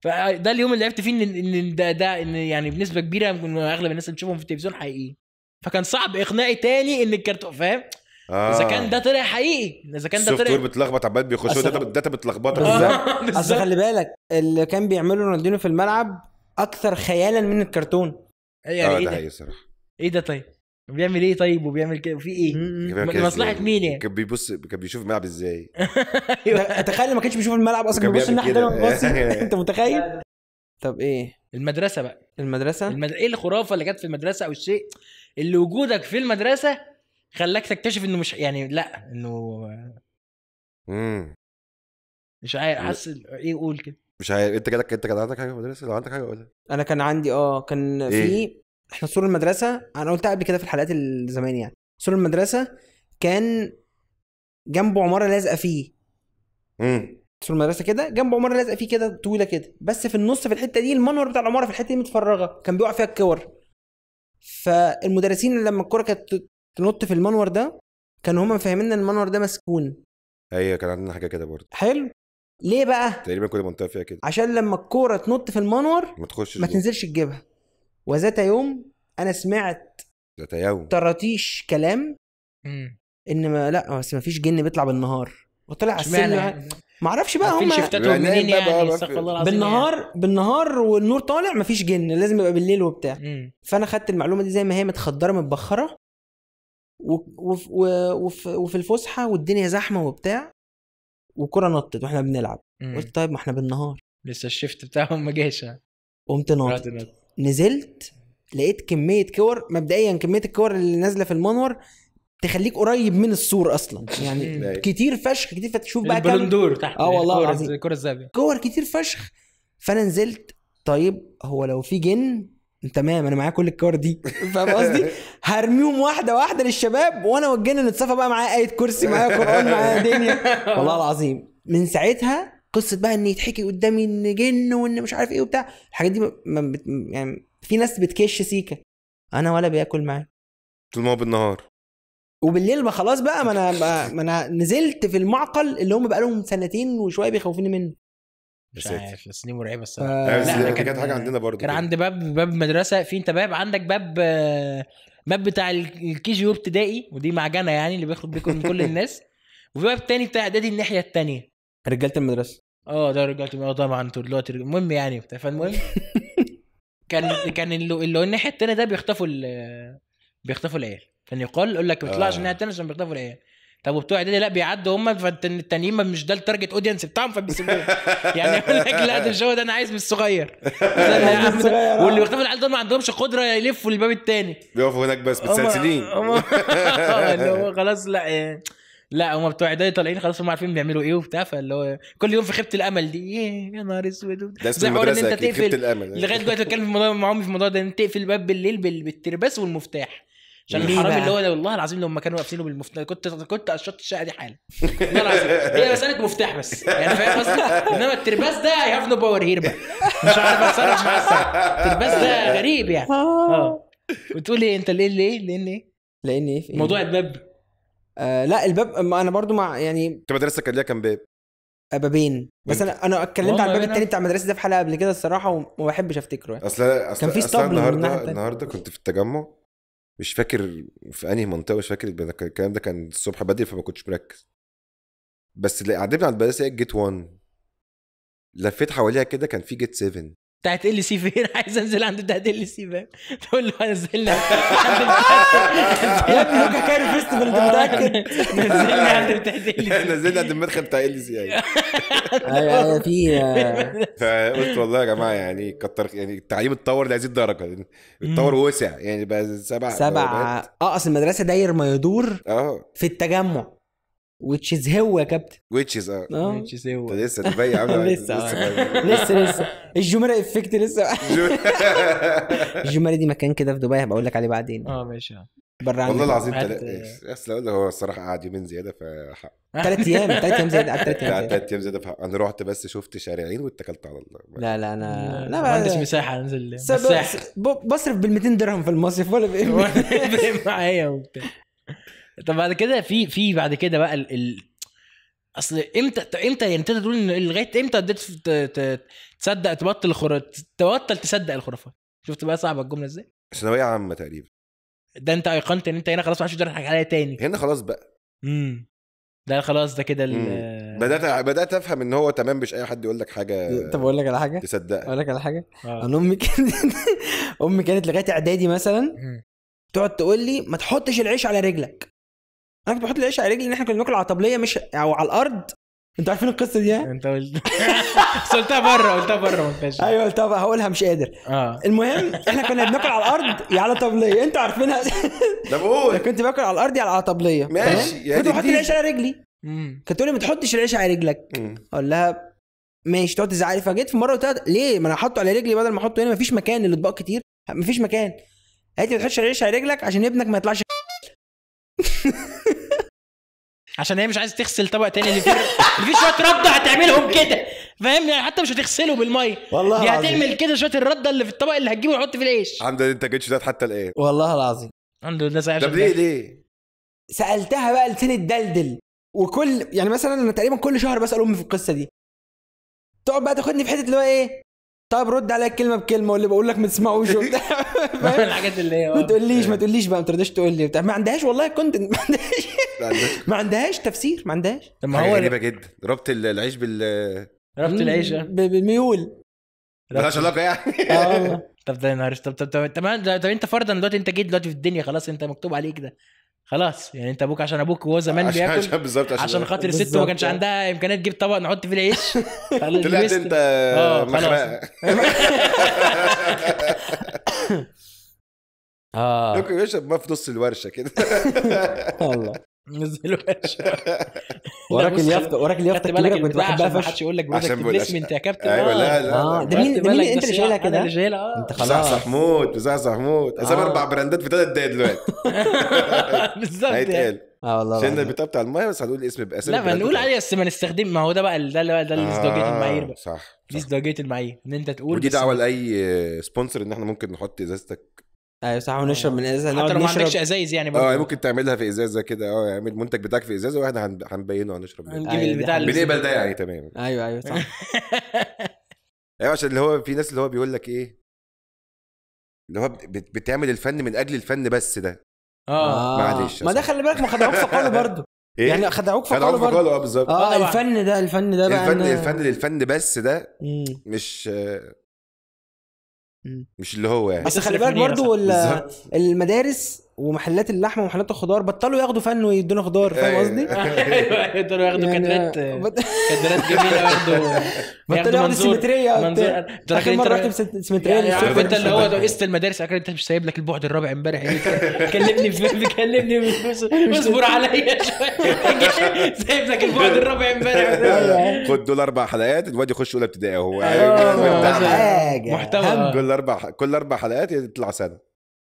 فده اليوم اللي عرفت فيه ان ان ده ده ان يعني بنسبه كبيره اغلب الناس اللي بتشوفهم في التلفزيون حقيقيين فكان صعب اقناعي تاني ان الكرتون فاهم؟ آه. اذا كان ده طلع حقيقي اذا كان ده طلع السوفت بتلخبط عمال بيخشوا داتا داتا بتلخبطك بالظبط آه، اصل خلي بالك اللي كان بيعمله رونالدينو في الملعب اكثر خيالا من الكرتون إيه يعني آه، إيه ده حقيقي ايه ده طيب؟ بيعمل ايه طيب وبيعمل كده في ايه؟ مصلحه إيه؟ مين يعني؟ كان بيبص كان بيشوف الملعب ازاي؟ (laughs) أيوه. تخيل ما كانش بيشوف الملعب اصلا كان بيبص الناحيه الثانيه (laughs) انت متخيل؟ طب ايه؟ المدرسه بقى المدرسه؟ المد... ايه الخرافه اللي كانت في المدرسه او الشيء اللي وجودك في المدرسه خلاك تكتشف انه مش يعني لا انه امم مش عارف حاسس ايه قول كده مش عارف انت كده انت كان عندك حاجه في المدرسه لو عندك حاجه قولها انا كان عندي اه كان إيه؟ في احنا سور المدرسه انا قلتها قبل كده في الحلقات الزمان يعني سور المدرسه كان جنبه عماره لازقه فيه امم سور المدرسه كده جنبه عماره لازقه فيه كده طويله كده بس في النص في الحته دي المنور بتاع العماره في الحته دي متفرغه كان بيقع فيها الكور فالمدرسين لما الكوره كانت تنط في المنور ده كانوا هما فاهمين ان المنور ده مسكون ايوه كان عندنا حاجه كده برضه حلو ليه بقى؟ تقريبا كل منطقه فيها كده عشان لما الكوره تنط في المنور ما تخش ما تنزلش تجيبها وذات يوم انا سمعت ذات يوم طراطيش كلام ان ما لا بس ما فيش جن بيطلع بالنهار وطلع على السلم يعني؟ ما اعرفش بقى هم شفتاتهم منين يعني بالنهار يعني. بالنهار والنور طالع ما فيش جن لازم يبقى بالليل وبتاع مم. فانا خدت المعلومه دي زي ما هي متخدره متبخره وفي الفسحه والدنيا زحمه وبتاع وكره نطت واحنا بنلعب قلت طيب ما احنا بالنهار لسه الشيفت بتاعهم ما جاش قمت ناطط نزلت لقيت كميه كور مبدئيا كميه الكور اللي نازله في المنور تخليك قريب من السور اصلا (laughs) يعني كتير فشخ كتير فتشوف بقى كام دور تحت اه والله العظيم كور الزاويه كور كتير فشخ فانا نزلت طيب هو لو في جن تمام انا معايا كل الكور دي (laughs) فاهم قصدي هرميهم واحده واحده للشباب وانا وجينا نتصفى بقى معايا ايه كرسي معايا قران معايا دنيا (laughs) والله العظيم من ساعتها قصه بقى ان يتحكي قدامي ان جن وان مش عارف ايه وبتاع الحاجات دي ما بت... يعني في ناس بتكش سيكه انا ولا بياكل معايا طول ما هو بالنهار وبالليل ما خلاص بقى ما انا ما انا نزلت في المعقل اللي هم بقى لهم سنتين وشويه بيخوفوني منه مش عارف بس دي مرعبه الصراحه لا كانت حاجه عندنا برضه كان عندي باب باب مدرسه في انت باب عندك باب آه، باب بتاع الكي جي ابتدائي ودي معجنه يعني اللي بياخد بيكم من كل (laughs) الناس وفي باب تاني بتاع اعدادي الناحيه الثانيه رجاله المدرسه اه ده رجاله اه طبعا انتوا دلوقتي المهم يعني فالمهم (laughs) كان كان اللي هو الناحيه الثانيه ده بيخطفوا بيخطفوا العيال كان يقال يقول لك ما تطلعش آه. الناحيه الثانيه عشان بيخطفوا العيال طب وبتوع اعدادي لا بيعدوا هم فالتانيين مش ده التارجت اودينس بتاعهم فبيسيبوه (laughs) يعني يقول لك لا ده هو ده انا عايز من الصغير (laughs) آه. واللي بيختفوا العيال دول ما عندهمش قدره يلفوا للباب التاني بيقفوا هناك بس متسلسلين (laughs) اللي هو خلاص لا آه. لا هم بتوع اعدادي طالعين خلاص هم عارفين بيعملوا ايه وبتاع فاللي هو كل يوم في خيبه الامل دي يا نهار اسود ده اسم المدرسه انت تقفل الامل لغايه دلوقتي بتكلم امي في الموضوع ده ان تقفل الباب بالليل بالترباس والمفتاح عشان الحرامي اللي هو والله العظيم لو ما كانوا قافلينه بالمفتاح كنت كنت قشطت الشقه دي حالا والله العظيم هي مساله مفتاح بس يعني فاهم قصدي انما الترباس ده اي هاف نو باور هير بقى مش عارف اتصرف مع الترباس ده غريب يعني آه. اه بتقول ايه انت ليه ليه لان ايه؟ لان ايه؟, إيه؟ موضوع الباب آه لا الباب انا برضو مع يعني انت مدرستك كان ليها كام باب؟ بابين بس انا انا اتكلمت على الباب التاني بتاع المدرسه ده في حلقه قبل كده الصراحه وما بحبش افتكره يعني اصل كان في النهارده النهارده كنت في التجمع مش فاكر في انهي منطقه مش فاكر الكلام ده كان الصبح بدري فما كنتش مركز بس اللي قعدتنا على البلاس جيت 1 لفيت حواليها كده كان في جيت 7 بتاعت ال سي فين (laughs) عايز انزل عند بتاعت ال سي فين تقول له نزلنا يا ابني لوكا كاري فيستيفال انت متاكد نزلنا عند بتاعت ال سي نزلنا عند المدخل بتاع ال سي يعني (laughs) أيوة،, ايوه في (laughs) فقلت والله يا جماعه يعني كتر يعني التعليم اتطور لهذه الدرجه اتطور وسع يعني بقى سبع سبع اه اصل المدرسه داير ما يدور في التجمع which is هو يا كابتن which is اه نعم. which is هو لسه دبي عامل (laughs) لسه لسه لسه الجمهوريه افكت لسه الجمهوريه (laughs) دي مكان كده في دبي هبقى اقول لك عليه بعدين اه ماشي بره والله العظيم اصل هو الصراحه قعد يومين زياده فحق ثلاث ايام ثلاث ايام زياده قعد ثلاث ايام ثلاث ايام زياده فحق انا رحت بس شفت شارعين واتكلت على الله لا لا انا لا ما عنديش مساحه انزل مساحه بصرف بال 200 درهم في المصيف ولا بايه معايا (laughs) وبتاع طب بعد كده في في بعد كده بقى ال... ال... اصل امتى امتى يعني تقدر تقول ان لغايه امتى بديت تصدق تبطل خر... تبطل تصدق الخرافات شفت بقى صعبه الجمله ازاي؟ ثانويه عامه تقريبا ده انت ايقنت ان انت هنا خلاص ما عادش يقدر يضحك عليا تاني هنا خلاص بقى امم ده خلاص ده كده بدات بدات افهم ان هو تمام مش اي حد يقول لك حاجه طب اقول لك على حاجه تصدق اقول لك على حاجه آه. انا امي كانت (laughs) امي كانت لغايه اعدادي مثلا تقعد تقول لي ما تحطش العيش على رجلك انا كنت بحط العيش على رجلي ان احنا كنا بناكل على طبليه مش او على الارض انتوا عارفين القصه دي يعني انت قلت (laughs) قلتها بره قلتها بره ما ايوه قلتها بقى هقولها مش قادر اه المهم احنا كنا بناكل على الارض يا على طبليه انتوا عارفينها طب قول كنت باكل على الارض يا على طبليه ماشي يعني كنت بحط العيش على رجلي كانت تقول لي ما تحطش العيش على رجلك اقول لها ماشي تقعد تزعلي فجيت في مره قلت ليه ما انا احطه على رجلي بدل ما احطه هنا ما فيش مكان للاطباق كتير ما فيش مكان قالت لي ما تحطش العيش على رجلك عشان ابنك ما يطلعش (laughs) عشان هي مش عايزه تغسل طبق تاني اللي فيه في شويه رده هتعملهم كده فاهم يعني حتى مش هتغسله بالميه والله دي هتعمل كده شويه الرده اللي في الطبق اللي هتجيبه وتحط فيه العيش الحمد لله انت جيتش ده حتى الايه والله العظيم الحمد لله زي طب ليه ليه سالتها بقى لساني اتدلدل وكل يعني مثلا انا تقريبا كل شهر بسال امي في القصه دي تقعد بقى تاخدني في حته اللي هو ايه طب رد عليا كلمه بكلمه واللي بقول لك ما تسمعوش وبتاع الحاجات اللي هي ما تقوليش ما آه. تقوليش بقى ما ترضيش تقول لي ما عندهاش والله كونتنت ما عندهاش ما عندهاش تفسير ما عندهاش طب ما هو غريبه جدا ربط العيش بال ربط العيش بالميول ملهاش علاقه يعني اه طب ده نهار طب طب طب طب, انت فرضا دلوقتي انت جيت دلوقتي في الدنيا خلاص انت مكتوب عليك ده خلاص يعني انت ابوك عشان ابوك هو زمان بياكل عشان بالظبط عشان, عشان خاطر الست ما كانش عندها امكانيه تجيب طبق نحط فيه العيش (laughs) طلعت انت آه، مخرقه (laughs) (laughs) اه ممكن يشرب ما في نص الورشه كده (laughs) والله نزل ورشه (laughs) وراك اليافطه وراك اليافطه الكبيره كنت بحبها فشخ محدش يقول لك برودكت بليسمنت يا كابتن ايوه آه. لا آه. لا ده مين ده مين انت اللي شايلها كده؟ اللي شايلها آه. انت خلاص صح موت صح موت اسامي اربع براندات في ثلاث دقايق دلوقتي بالظبط اه والله شلنا البتاع بتاع المايه بس هنقول الاسم باسامي لا ما نقول عليه بس ما نستخدم ما هو ده بقى ده اللي ده اللي ازدواجيه آه المعايير بقى صح دي ازدواجيه المعايير ان انت تقول ودي دعوه لاي سبونسر ان احنا ممكن نحط ازازتك ايوه صح ونشرب من ازازه حتى لو ما عندكش ازايز يعني آه، برضه اه ممكن تعملها في ازازه كده اه اعمل المنتج بتاعك في ازازه واحنا هنبينه هنشرب منه هنجيب أيوة، البتاع بنقبل ده يعني تمام ايوه ايوه صح (laughs) ايوه عشان اللي هو في ناس اللي هو بيقول لك ايه اللي هو بتعمل الفن من اجل الفن بس ده آه. آه. معلش ما دخل خلي بالك ما خدعوك في قوله برضه (laughs) إيه؟ يعني خدعوك في قوله برضه اه بالظبط اه, آه، الفن ده الفن ده بقى الفن أنا... الفن للفن بس ده مم. مش مش اللي هو يعني بس خلي بالك برضه المدارس ومحلات اللحمه ومحلات الخضار بطلوا ياخدوا فن ويدونا خضار فاهم أيوة. قصدي؟ (laughs) أيوة. بطلوا ياخدوا كادرات يعني كادرات آه، جميله (laughs) ياخدوا بطلوا ياخدوا سيمتريه اخر مره رحت يعني سيمتريه عارف انت اللي هو قصه المدارس اكيد انت مش سايب لك البعد الرابع امبارح يعني كلمني كلمني اصبر عليا شويه (laughs) سايب لك البعد الرابع امبارح خد دول اربع حلقات الواد يخش اولى ابتدائي هو آه، أيوة، آه، محتوى كل اربع كل اربع حلقات يطلع سنه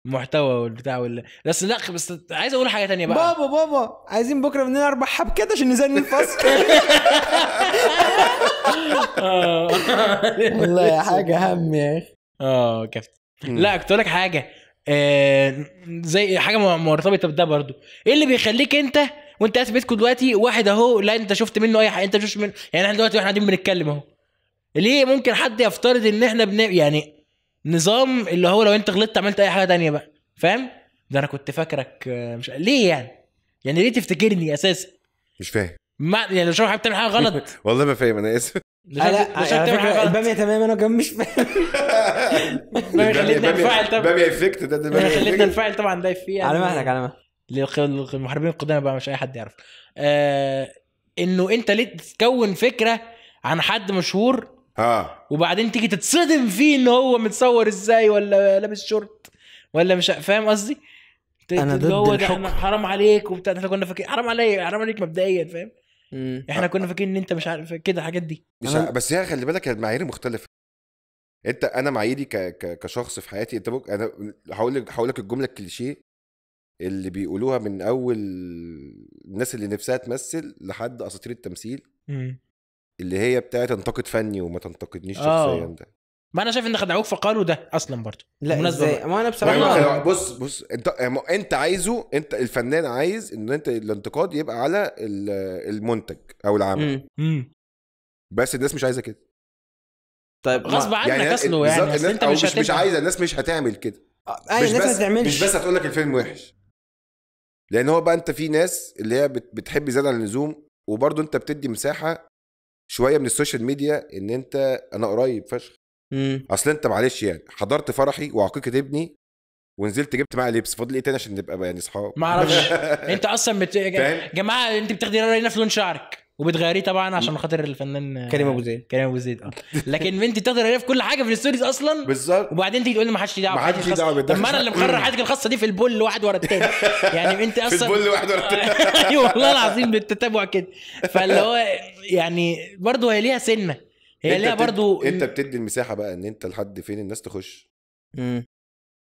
المحتوى والبتاع وال... بس لا بس عايز اقول حاجه تانية بقى بابا بابا عايزين بكره مننا اربع حبكات عشان نزني الفصل آه. (laughs) والله يا حاجه هم يا اخي اه كفت لا كنت لك حاجه آه، زي حاجه مرتبطه بده برضو ايه اللي بيخليك انت وانت قاعد في بيتكم دلوقتي واحد اهو لا انت شفت منه اي حاجه انت شفت منه يعني احنا دلوقتي واحنا قاعدين بنتكلم اهو ليه ممكن حد يفترض ان احنا بن يعني نظام اللي هو لو انت غلطت عملت اي حاجه تانية بقى فاهم ده انا كنت فاكرك آه، مش ليه يعني يعني ليه تفتكرني اساسا مش فاهم ما يعني لو شايف حاجه حاجه غلط (laughs) والله ما فاهم انا اسف لا الباميه تمام انا كان مش فاهم (laughs) خليتنا نفعل طبعا باميه افكت ده ده خليتنا نفعل طبعا ده فيه على مهلك على مهلك للمحاربين القدامى بقى مش اي حد يعرف آه انه انت ليه تكون فكره عن حد مشهور اه وبعدين تيجي تتصدم فيه ان هو متصور ازاي ولا لابس شورت ولا مش فاهم قصدي؟ انا ضد هو الحكم حرام عليك وبتاع احنا كنا فاكرين حرام عليا حرام عليك مبدئيا فاهم؟ احنا كنا فاكرين ان انت مش عارف كده الحاجات دي مش أنا... بس هي خلي بالك المعايير مختلفه انت انا معاييري ك... ك... كشخص في حياتي انت بك... انا هقول لك هقول لك الجمله الكليشيه اللي بيقولوها من اول الناس اللي نفسها تمثل لحد اساطير التمثيل مم. اللي هي بتاعه تنتقد فني وما تنتقدنيش آه. شخصيا ده ما انا شايف ان خدعوك فقالوا ده اصلا برضه لا ازاي ما انا بصراحه يعني بص بص انت انت عايزه انت الفنان عايز ان انت الانتقاد يبقى على المنتج او العمل مم. بس الناس مش عايزه كده طيب غصب عنك يعني اصله يعني الناس انت مش, مش, مش عايزه الناس مش هتعمل كده آه، أي مش الناس بس هتعملش. مش بس هتقول لك الفيلم وحش لان هو بقى انت في ناس اللي هي بتحب زياده عن اللزوم وبرضه انت بتدي مساحه شويه من السوشيال ميديا ان انت انا قريب فشخ اصل انت معلش يعني حضرت فرحي وعقيقه ابني ونزلت جبت معايا لبس فاضل ايه تاني عشان نبقى يعني اصحاب ما اعرفش (laughs) انت اصلا بت... جماعه انت بتاخدي رينا في لون شعرك وبتغيريه طبعا عشان خاطر الفنان كريم ابو زيد كريم ابو زيد اه لكن انت بتقدر في كل حاجه في الستوريز اصلا بالظبط وبعدين تيجي تقول لي ما حدش دعوه ما حدش دعوه طب ما انا اللي مقرر حياتك الخاصه دي في البول واحد ورا التاني (laughs) يعني انت اصلا في البول واحد ورا التاني (laughs) ايوه والله العظيم بالتتابع كده فاللي هو يعني برضه هي ليها سنه هي ليها برضه انت بتدي المساحه بقى ان انت لحد فين الناس تخش امم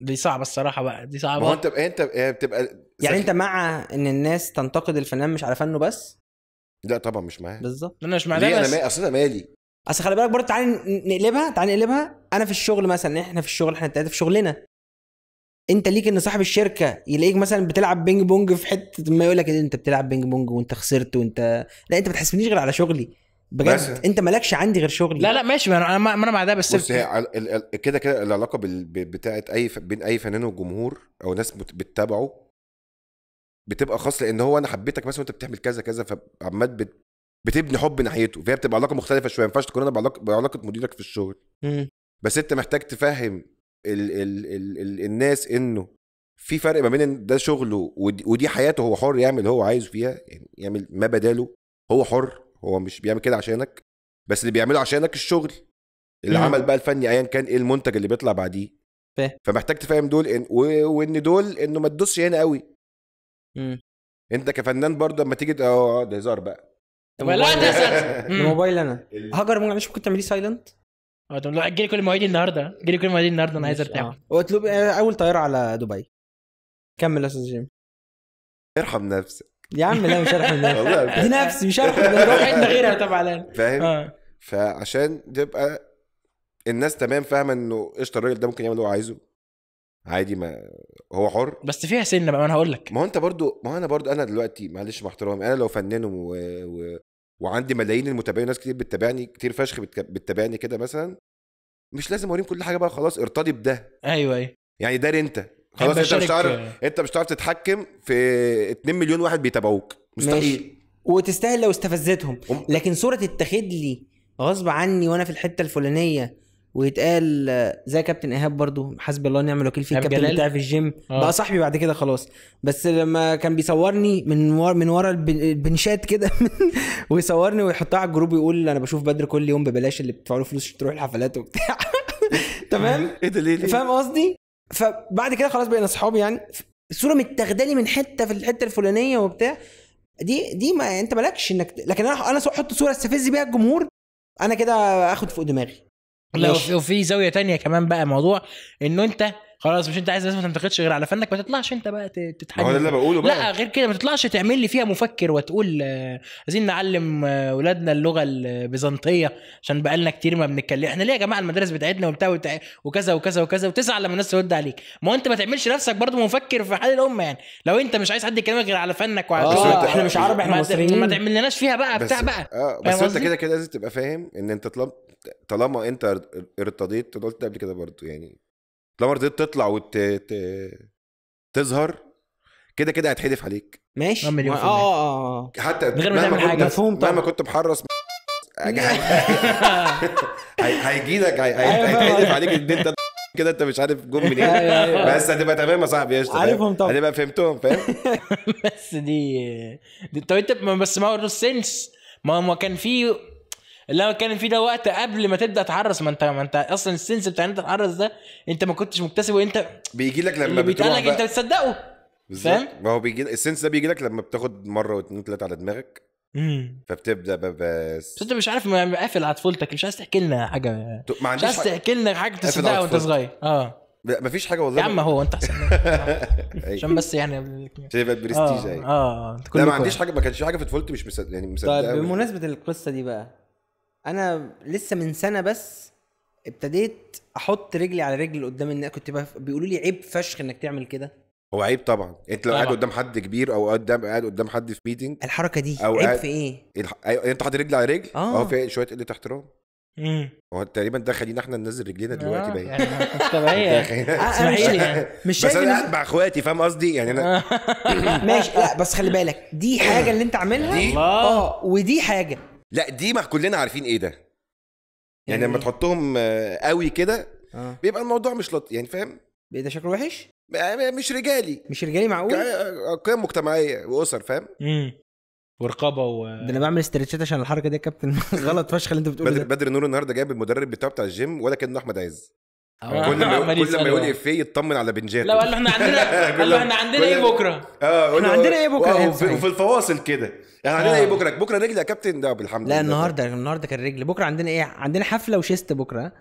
دي صعبه الصراحه بقى دي صعبه ما هو انت انت بتبقى يعني انت مع ان الناس تنتقد الفنان مش على فنه بس لا طبعا مش معاه بالظبط انا مش معاه ليه انا ما اصل انا مالي اصل خلي بالك برضه تعالى نقلبها تعالى نقلبها انا في الشغل مثلا احنا في الشغل احنا التلاته في شغلنا انت ليك ان صاحب الشركه يلاقيك مثلا بتلعب بينج بونج في حته ما يقول لك انت بتلعب بينج بونج وانت خسرت وانت لا انت ما بتحاسبنيش غير على شغلي بجد انت مالكش عندي غير شغلي لا لا ماشي ما انا ما انا مع ده بس بص هي كده كده العلاقه بتاعت اي ف... بين اي فنان وجمهور او ناس بتتابعه بتبقى خاص لان هو انا حبيتك مثلا وانت بتعمل كذا كذا فعمال بت... بتبني حب ناحيته فهي بتبقى علاقه مختلفه شويه ما ينفعش تكون انا بعلاقه بعلاقه مديرك في الشغل بس انت محتاج تفهم ال... ال... ال... ال... الناس انه في فرق ما بين ده شغله ودي, ودي حياته هو حر يعمل هو عايزه فيها يعني يعمل ما بداله هو حر هو مش بيعمل كده عشانك بس اللي بيعمله عشانك الشغل العمل بقى الفني ايا كان ايه المنتج اللي بيطلع بعديه فمحتاج تفهم دول إن و... وان دول انه ما تدوسش هنا قوي مم. انت كفنان برضه لما تيجي اه،, اه ده هزار بقى لا ده هزار. (laughs) الموبايل انا هاجر ما مش ممكن تعمليه سايلنت اه طب لا جالي كل المواعيد النهارده جالي كل المواعيد النهارده انا عايز ارتاح اه. واطلب آه، اول طياره على دبي كمل يا استاذ جيم ارحم نفسك يا عم لا مش ارحم (laughs) نفسي دي نفسي مش ارحم نفسي روح حته غيرها طبعا فاهم آه. فعشان تبقى الناس تمام فاهمه انه قشطه الراجل ده ممكن يعمل اللي هو عايزه عادي ما هو حر بس فيها سن بقى انا هقول لك ما هو انت برضو ما هو انا برضو انا دلوقتي معلش مع احترامي انا لو فنان و... و... وعندي ملايين المتابعين ناس كتير بتتابعني كتير فشخ بتتابعني كده مثلا مش لازم اوريهم كل حاجه بقى خلاص ارتضي بده ايوه ايوه يعني دار انت أيوة، خلاص انت مش هتعرف انت مش هتعرف تتحكم في 2 مليون واحد بيتابعوك مستحيل وتستاهل لو استفزتهم لكن صوره التخدلي لي غصب عني وانا في الحته الفلانيه ويتقال زي كابتن ايهاب برضو حسب الله ونعم الوكيل فيه الكابتن بتاعي في الجيم أوه. بقى صاحبي بعد كده خلاص بس لما كان بيصورني من ورا من ورا البنشات كده (laughs) ويصورني ويحطها على الجروب ويقول انا بشوف بدر كل يوم ببلاش اللي بتدفعوا له فلوس عشان تروح الحفلات وبتاع (laughs) تمام (laughs) ايه ده ليه فاهم قصدي فبعد كده خلاص بقينا اصحاب يعني الصوره متاخداني من حته في الحته الفلانيه وبتاع دي دي ما انت مالكش انك لكن انا انا احط صوره استفز بيها الجمهور انا كده اخد فوق دماغي لو في زاويه تانية كمان بقى موضوع انه انت خلاص مش انت عايز الناس ما تنتقدش غير على فنك ما تطلعش انت بقى تتحجج هو ده اللي بقوله بقى لا غير كده ما تطلعش تعمل لي فيها مفكر وتقول آه، عايزين نعلم اولادنا آه، اللغه البيزنطيه عشان بقى لنا كتير ما بنتكلم احنا ليه يا جماعه المدارس بتاعتنا وبتاع وكذا وكذا وكذا, وتزعل لما الناس ترد عليك ما هو انت ما تعملش نفسك برضه مفكر في حال الامه يعني لو انت مش عايز حد يكلمك غير على فنك وعلى آه احنا مش عرب احنا مصريين ما تعملناش فيها بقى بتاع بقى اه بس انت كده كده لازم تبقى فاهم ان انت طالما انت ارتضيت قلت قبل كده برضه يعني لما رضيت تطلع وت ت... تظهر كده كده هيتحدف عليك ماشي اه آه،, اه اه حتى من غير ما تعمل حاجه مفهوم طبعا مهما كنت محرص هيجي لك هيتحدف عليك ان انت (laughs) كده انت مش عارف جم منين أيوة، أيوة. بس هتبقى تمام يا صاحبي قشطه عارفهم طبعا هتبقى فهمتهم فاهم (laughs) بس دي, طب انت بس ما هو سنس ما هو كان في اللي انا بتكلم فيه ده وقت قبل ما تبدا تعرس ما انت ما انت اصلا السنس بتاع ان انت تعرس ده انت ما كنتش مكتسبه وانت بيجي لك لما بتقول لك انت بتصدقه فاهم ما هو بيجي السنس ده بيجي لك لما بتاخد مره واثنين ثلاثه على دماغك مم. فبتبدا بس بس انت مش عارف قافل على طفولتك مش عايز تحكي لنا حاجه ما عنديش مش عايز تحكي لنا حاجه بتصدقها وانت صغير اه لا مفيش حاجه والله يا عم هو انت احسن (laughs) أيوه. عشان بس يعني شايف برستيج اه أيوه. اه لا ما عنديش يعني. حاجه ما كانش في حاجه في طفولتي مش مصدق يعني مصدق طيب بمناسبه القصه دي بقى انا لسه من سنه بس ابتديت احط رجلي على رجل قدام الناس كنت بيقولوا لي عيب فشخ انك تعمل كده هو عيب طبعا انت لو قاعد قدام حد كبير او قدام قاعد قدام حد في ميتنج الحركه دي أو عيب في ايه؟ الح... أيوة، انت حاطط رجل على رجل اه, أه، في شويه قله احترام امم هو تقريبا ده خلينا احنا ننزل رجلينا دلوقتي آه، باين يعني مش (laughs) آه، مش شايف بس انا قاعد مع اخواتي فاهم قصدي يعني انا (laughs) ماشي لا بس خلي بالك دي حاجه اللي انت عاملها اه ودي حاجه لا دي ما كلنا عارفين ايه ده يعني, يعني لما ايه؟ تحطهم آه، قوي كده آه. بيبقى الموضوع مش لطيف يعني فاهم بيبقى شكله وحش آه، مش رجالي مش رجالي معقول آه، قيم مجتمعيه واسر فاهم امم ورقابه و ده انا بعمل استرتشات عشان الحركه دي يا كابتن (laughs) غلط فشخ اللي انت بتقوله بدر ده. بدر نور النهارده جايب المدرب بتاعه بتاع الجيم ولا كانه احمد عز كل ما كل ما يقول افيه يطمن على بنجات لا قال له احنا عندنا (laughs) قال له احنا عندنا ايه بكره اه احنا عندنا ايه آه، بكره وفي الفواصل كده احنا يعني عندنا ايه آه. بكره بكره رجل يا كابتن ده بالحمد لله لا النهارده النهارده كان رجل بكره عندنا ايه عندنا حفله وشيست بكره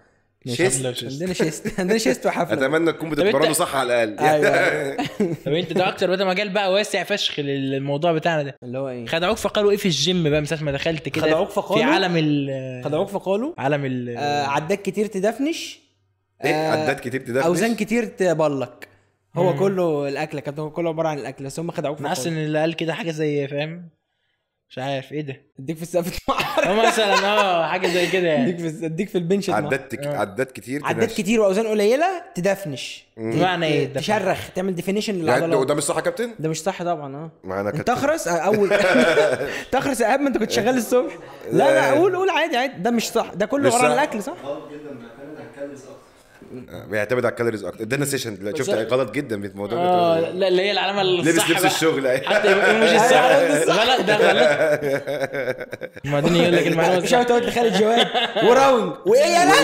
شيست عندنا شيست عندنا شيست وحفله اتمنى تكون بتتبرنوا صح على الاقل أيوة، أيوة. (laughs) طب انت ده اكتر بدا مجال بقى واسع فشخ للموضوع بتاعنا ده اللي هو ايه خدعوك فقالوا ايه في الجيم بقى من ما دخلت كده خدعوك فقالوا في عالم ال خدعوك فقالوا عالم ال آه، عداك كتير تدفنش ايه آه، عداد كتير تدفش اوزان كتير تبلك هو مم. كله الاكل كانت كله عباره عن الاكل بس هم خدعوك انا الاكل ان اللي قال كده حاجه زي فاهم مش عارف ايه ده اديك في السقف اه مثلا اه حاجه زي كده يعني اديك في اديك في البنش عداد تك... آه. عداد كتير عداد كتير واوزان قليله تدفنش بمعنى ايه ده تشرخ تعمل ديفينيشن للعضلات يعني ده مش صح يا كابتن ده مش صح طبعا اه معانا كابتن تخرس اول آه، (laughs) تخرس يا ما انت كنت شغال الصبح لا لا قول قول عادي عادي ده مش صح ده كله عباره عن الاكل صح بيعتمد على الكالوريز اكتر ده سيشن دلوقتي شفت غلط جدا في الموضوع اه إيه؟ لا اللي هي العلامه الصح لبس لبس الشغل حتى إيه، مش (laughs) الصح (laughs) غلط ده غلط وبعدين يقول لك المعلومه مش هتقعد لخالد جواد وراونج وايه يا لا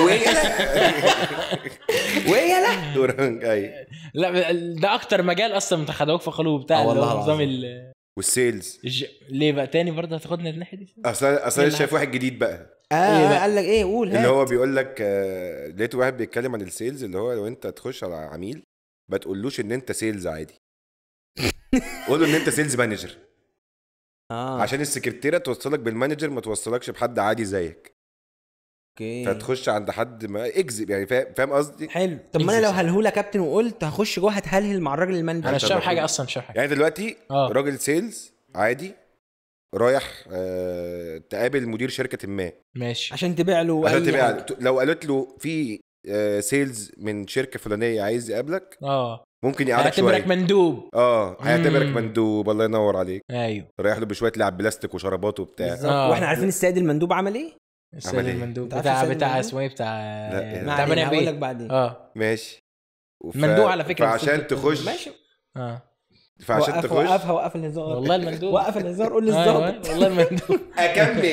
وايه يا لا وراونج ايوه لا ده اكتر مجال اصلا متخدوك في قلوب بتاع آه، نظام والسيلز ليه بقى تاني برضه هتاخدنا الناحيه دي؟ اصل اصل شايف واحد جديد بقى إيه اه إيه قال لك ايه قول اللي هو بيقول لك آه لقيت واحد بيتكلم عن السيلز اللي هو لو انت تخش على عميل ما تقولوش ان انت سيلز عادي (laughs) قول له ان انت سيلز مانجر آه. عشان السكرتيره توصلك بالمانجر ما توصلكش بحد عادي زيك اوكي فتخش عند حد ما اكذب يعني فاهم قصدي حلو طب ما انا لو هلهوله كابتن وقلت هخش جوه هتهلهل مع الراجل المانجر انا مش حاجه اصلا مش حاجه يعني دلوقتي آه. راجل سيلز عادي رايح آه، تقابل مدير شركه ما ماشي عشان تبيع له عشان تبيع له. لو قالت له في آه، سيلز من شركه فلانيه عايز يقابلك اه ممكن يقعدك شويه هيعتبرك مندوب اه هيعتبرك مندوب الله ينور عليك ايوه رايح له بشويه لعب بلاستيك وشربات وبتاع بالظبط آه. واحنا عارفين السيد المندوب عمل ايه السيد إيه؟ المندوب بتاع بتاع اسمه ايه بتاع بتاع إيه؟ بعدين اه ماشي ف... مندوب على فكره فعشان تخش ماشي اه فعشان تخش وقفها وقف الهزار والله المندوب وقف الهزار قول للظابط أيوة، والله المندوب (laughs) اكمل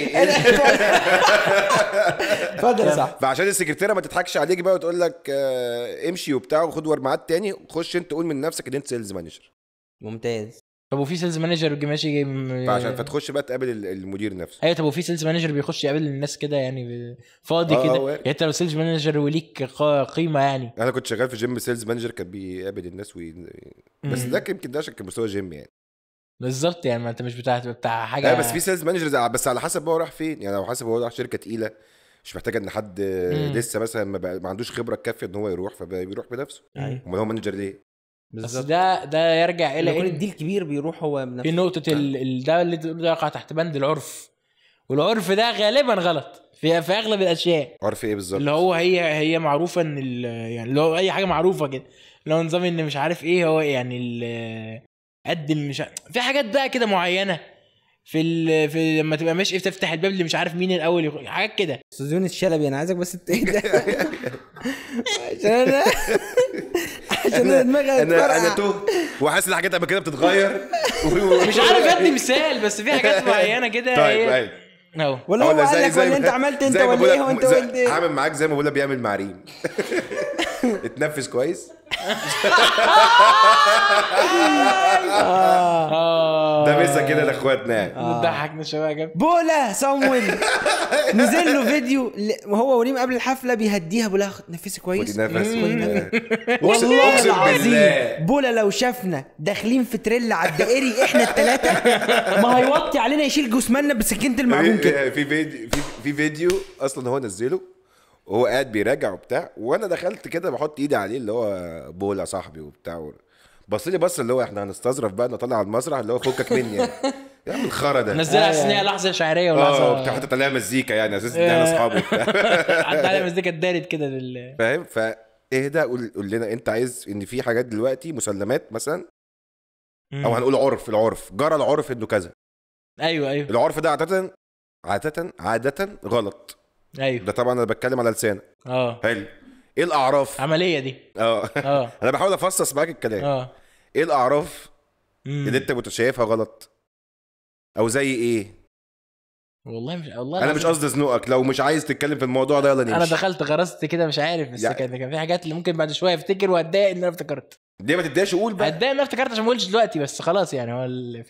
اتفضل يا صاحبي فعشان السكرتيره ما تضحكش عليك بقى وتقول لك آه، امشي وبتاع وخد ورا تاني خش انت قول من نفسك ان انت سيلز مانجر ممتاز طب وفي سيلز مانجر ماشي جاي عشان فتخش بقى تقابل المدير نفسه ايوه طب وفي سيلز مانجر بيخش يقابل الناس كده يعني فاضي آه، كده آه، يعني انت لو سيلز مانجر وليك قيمه يعني انا كنت شغال في جيم سيلز مانجر كان بيقابل الناس وي... بس ده يمكن ده عشان كان مستوى جيم يعني بالظبط يعني ما انت مش بتاع بتاع حاجه لا بس في سيلز مانجرز بس على حسب هو راح فين يعني لو حسب هو راح شركه تقيله مش محتاج ان حد مم. لسه مثلا ما, ما عندوش خبره كافيه ان هو يروح فبيروح بنفسه امال هو مانجر ليه بس ده ده يرجع الى ان الديل الكبير بيروح هو بنفسه في نقطه ال... ده اللي ده يقع تحت بند العرف والعرف ده غالبا غلط في في اغلب الاشياء عرف ايه بالظبط اللي هو هي هي معروفه ان ال... يعني اللي هو اي حاجه معروفه كده اللي هو نظام ان مش عارف ايه هو يعني ال... قد المش في حاجات بقى كده معينه في ال... في لما تبقى ماشي تفتح الباب اللي مش عارف مين الاول يخ... حاجات كده استاذ يونس شلبي انا عايزك بس (laughs) (laughs) عشان انا عشان انا دماغي انا انا تهت وحاسس ان حاجات قبل كده بتتغير (laughs) مش عارف ادي مثال بس في حاجات (laughs) معينه كده طيب ايه طيب. ولا هو قال لك انت عملت انت وليه وانت قلت ايه؟ عامل معاك زي ما بقول بيعمل مع ريم (laughs) اتنفس كويس آه. ده مسا كده لاخواتنا يعني يا شويه بولا سامويل نزل له فيديو هو وريم قبل الحفله بيهديها بولا نفسي كويس والله العظيم بولا لو شافنا داخلين في تريلا على الدائري احنا الثلاثه ما هيوطي علينا يشيل جثماننا بسكينه المعجون كده في فيديو في فيديو اصلا هو نزله وهو قاعد بيراجع وبتاع وانا دخلت كده بحط ايدي عليه اللي هو بولا صاحبي وبتاع بص لي بص اللي هو احنا هنستظرف بقى نطلع على المسرح اللي هو فكك مني يعني (laughs) يا عم الخرا ده نزلها على آه. ان لحظه شعريه ولحظه اه بتاع حتى يعني، (laughs) عليها مزيكا يعني (laughs) اساس ان احنا اصحابه حتى عليها مزيكا اتدارت كده لل فاهم فاهدى قول, قول لنا انت عايز ان في حاجات دلوقتي مسلمات مثلا او هنقول عرف العرف جرى العرف انه كذا ايوه ايوه العرف ده عاده عاده عاده غلط ايوه ده طبعا انا بتكلم على لسانك اه حلو ايه الاعراف عمليه دي اه اه (laughs) انا بحاول افصص معاك الكلام اه ايه الاعراف مم. اللي انت كنت شايفها غلط او زي ايه والله مش والله انا مش قصدي زنقك لو مش عايز تتكلم في الموضوع ده يلا نمشي انا دخلت غرست كده مش عارف بس يعني... كان في حاجات اللي ممكن بعد شويه افتكر واتضايق ان انا افتكرت ليه ما تتضايقش قول بقى اتضايق ان انا افتكرت عشان ما اقولش دلوقتي بس خلاص يعني هو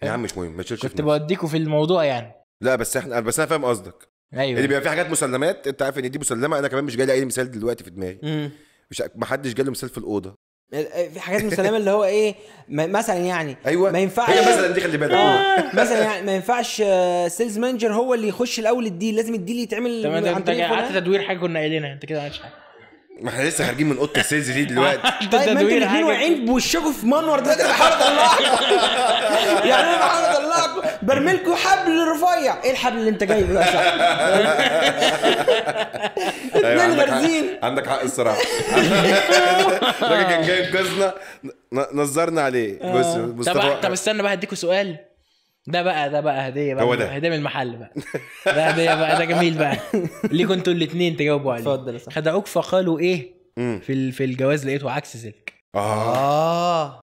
يا عم مش مهم كنت بوديكوا في الموضوع يعني لا بس احنا بس انا فاهم قصدك ايوه اللي يعني بيبقى فيه حاجات مسلمات انت عارف ان دي مسلمه انا كمان مش جالي اي مثال دلوقتي في دماغي مش ما حدش جاله مثال في الاوضه في حاجات مسلمه اللي هو ايه مثلا يعني ايوه ما ينفعش هي مثلا دي خلي بالك آه، مثلا يعني ما ينفعش سيلز مانجر هو اللي يخش الاول الديل لازم الديل يتعمل تمام انت قعدت تدوير حاجه كنا قايلينها انت كده ما حاجه ما احنا لسه خارجين من اوضه السيلز دي دلوقتي (laughs) طيب ما انتوا الاثنين واقعين بوشكوا في منور ده انا بحاول اطلعكم يعني انا بحاول اطلعكم برميلكوا حبل رفيع ايه الحبل اللي انت جايبه ده (laughs) أيوة، اتنين بارزين عندك حق الصراحه الراجل (laughs) كان جايب كزنه نظرنا عليه بص آه. مصطفى طب استنى بقى هديكوا سؤال ده بقى ده بقى هديه بقى ده هديه من المحل بقى ده هديه بقى ده جميل بقى ليكوا كنتوا الاثنين تجاوبوا عليه اتفضل خدعوك فقالوا ايه في في الجواز لقيته عكس ذلك آه. اه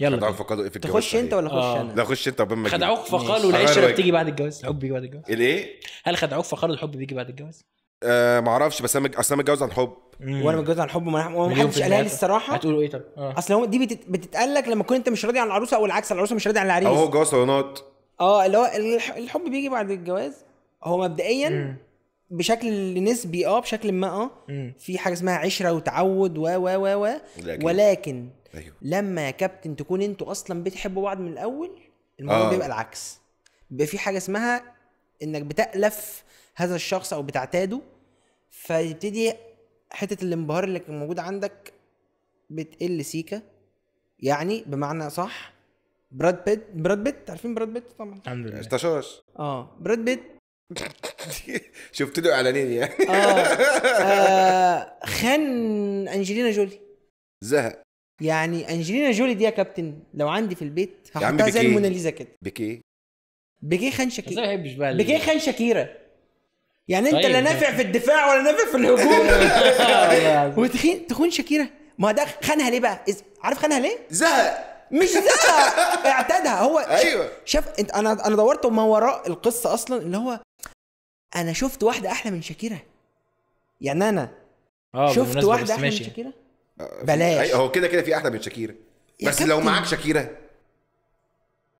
يلا خدعوك طيب. فقالوا ايه في الجواز تخش انت ولا اخش آه. انا؟ لا خش انت قبل ما خدعوك فقالوا العشره بتيجي بعد الجواز الحب بيجي بعد الجواز الايه؟ هل خدعوك فقالوا الحب بيجي بعد الجواز؟ آه معرفش بس انا مج... اصل انا متجوز عن حب وانا متجوز عن حب وما حدش قالها لي الصراحه هتقولوا ايه طب آه. آه. اصل هو دي بتت... بتتقال لك لما تكون انت مش راضي عن العروسه او العكس العروسه مش راضي عن العريس او هو جواز نوت اه اللي هو الحب بيجي بعد الجواز هو مبدئيا مم. بشكل نسبي اه بشكل ما اه في حاجه اسمها عشره وتعود و و و و ولكن أيوه. لما يا كابتن تكون انتوا اصلا بتحبوا بعض من الاول الموضوع آه. بيبقى العكس بيبقى في حاجه اسمها انك بتالف هذا الشخص او بتعتاده فيبتدي حته الانبهار اللي كان موجود عندك بتقل سيكا يعني بمعنى صح براد بيت براد بيت عارفين براد بيت طبعا الحمد لله استشاش اه براد بيت (laughs) شفت له اعلانين يعني آه. آه خان انجلينا جولي زهق يعني انجلينا جولي دي يا كابتن لو عندي في البيت هحطها زي الموناليزا كده بكيه بكيه خان شاكيرا ما بكيه خان شاكيرا يعني انت لا طيب. نافع في الدفاع ولا نافع في الهجوم (laughs) (laughs) وتخين تخون شاكيرا ما ده خانها ليه بقى؟ عارف خانها ليه؟ زهق مش زهق اعتادها هو (laughs) ايوه شاف انت انا انا دورت ما وراء القصه اصلا اللي هو انا شفت واحده احلى من شاكيرا يعني انا آه، شفت واحده احلى من شاكيرا آه، بلاش أيوة، هو كده كده في احلى من شاكيرا بس لو معاك شاكيرا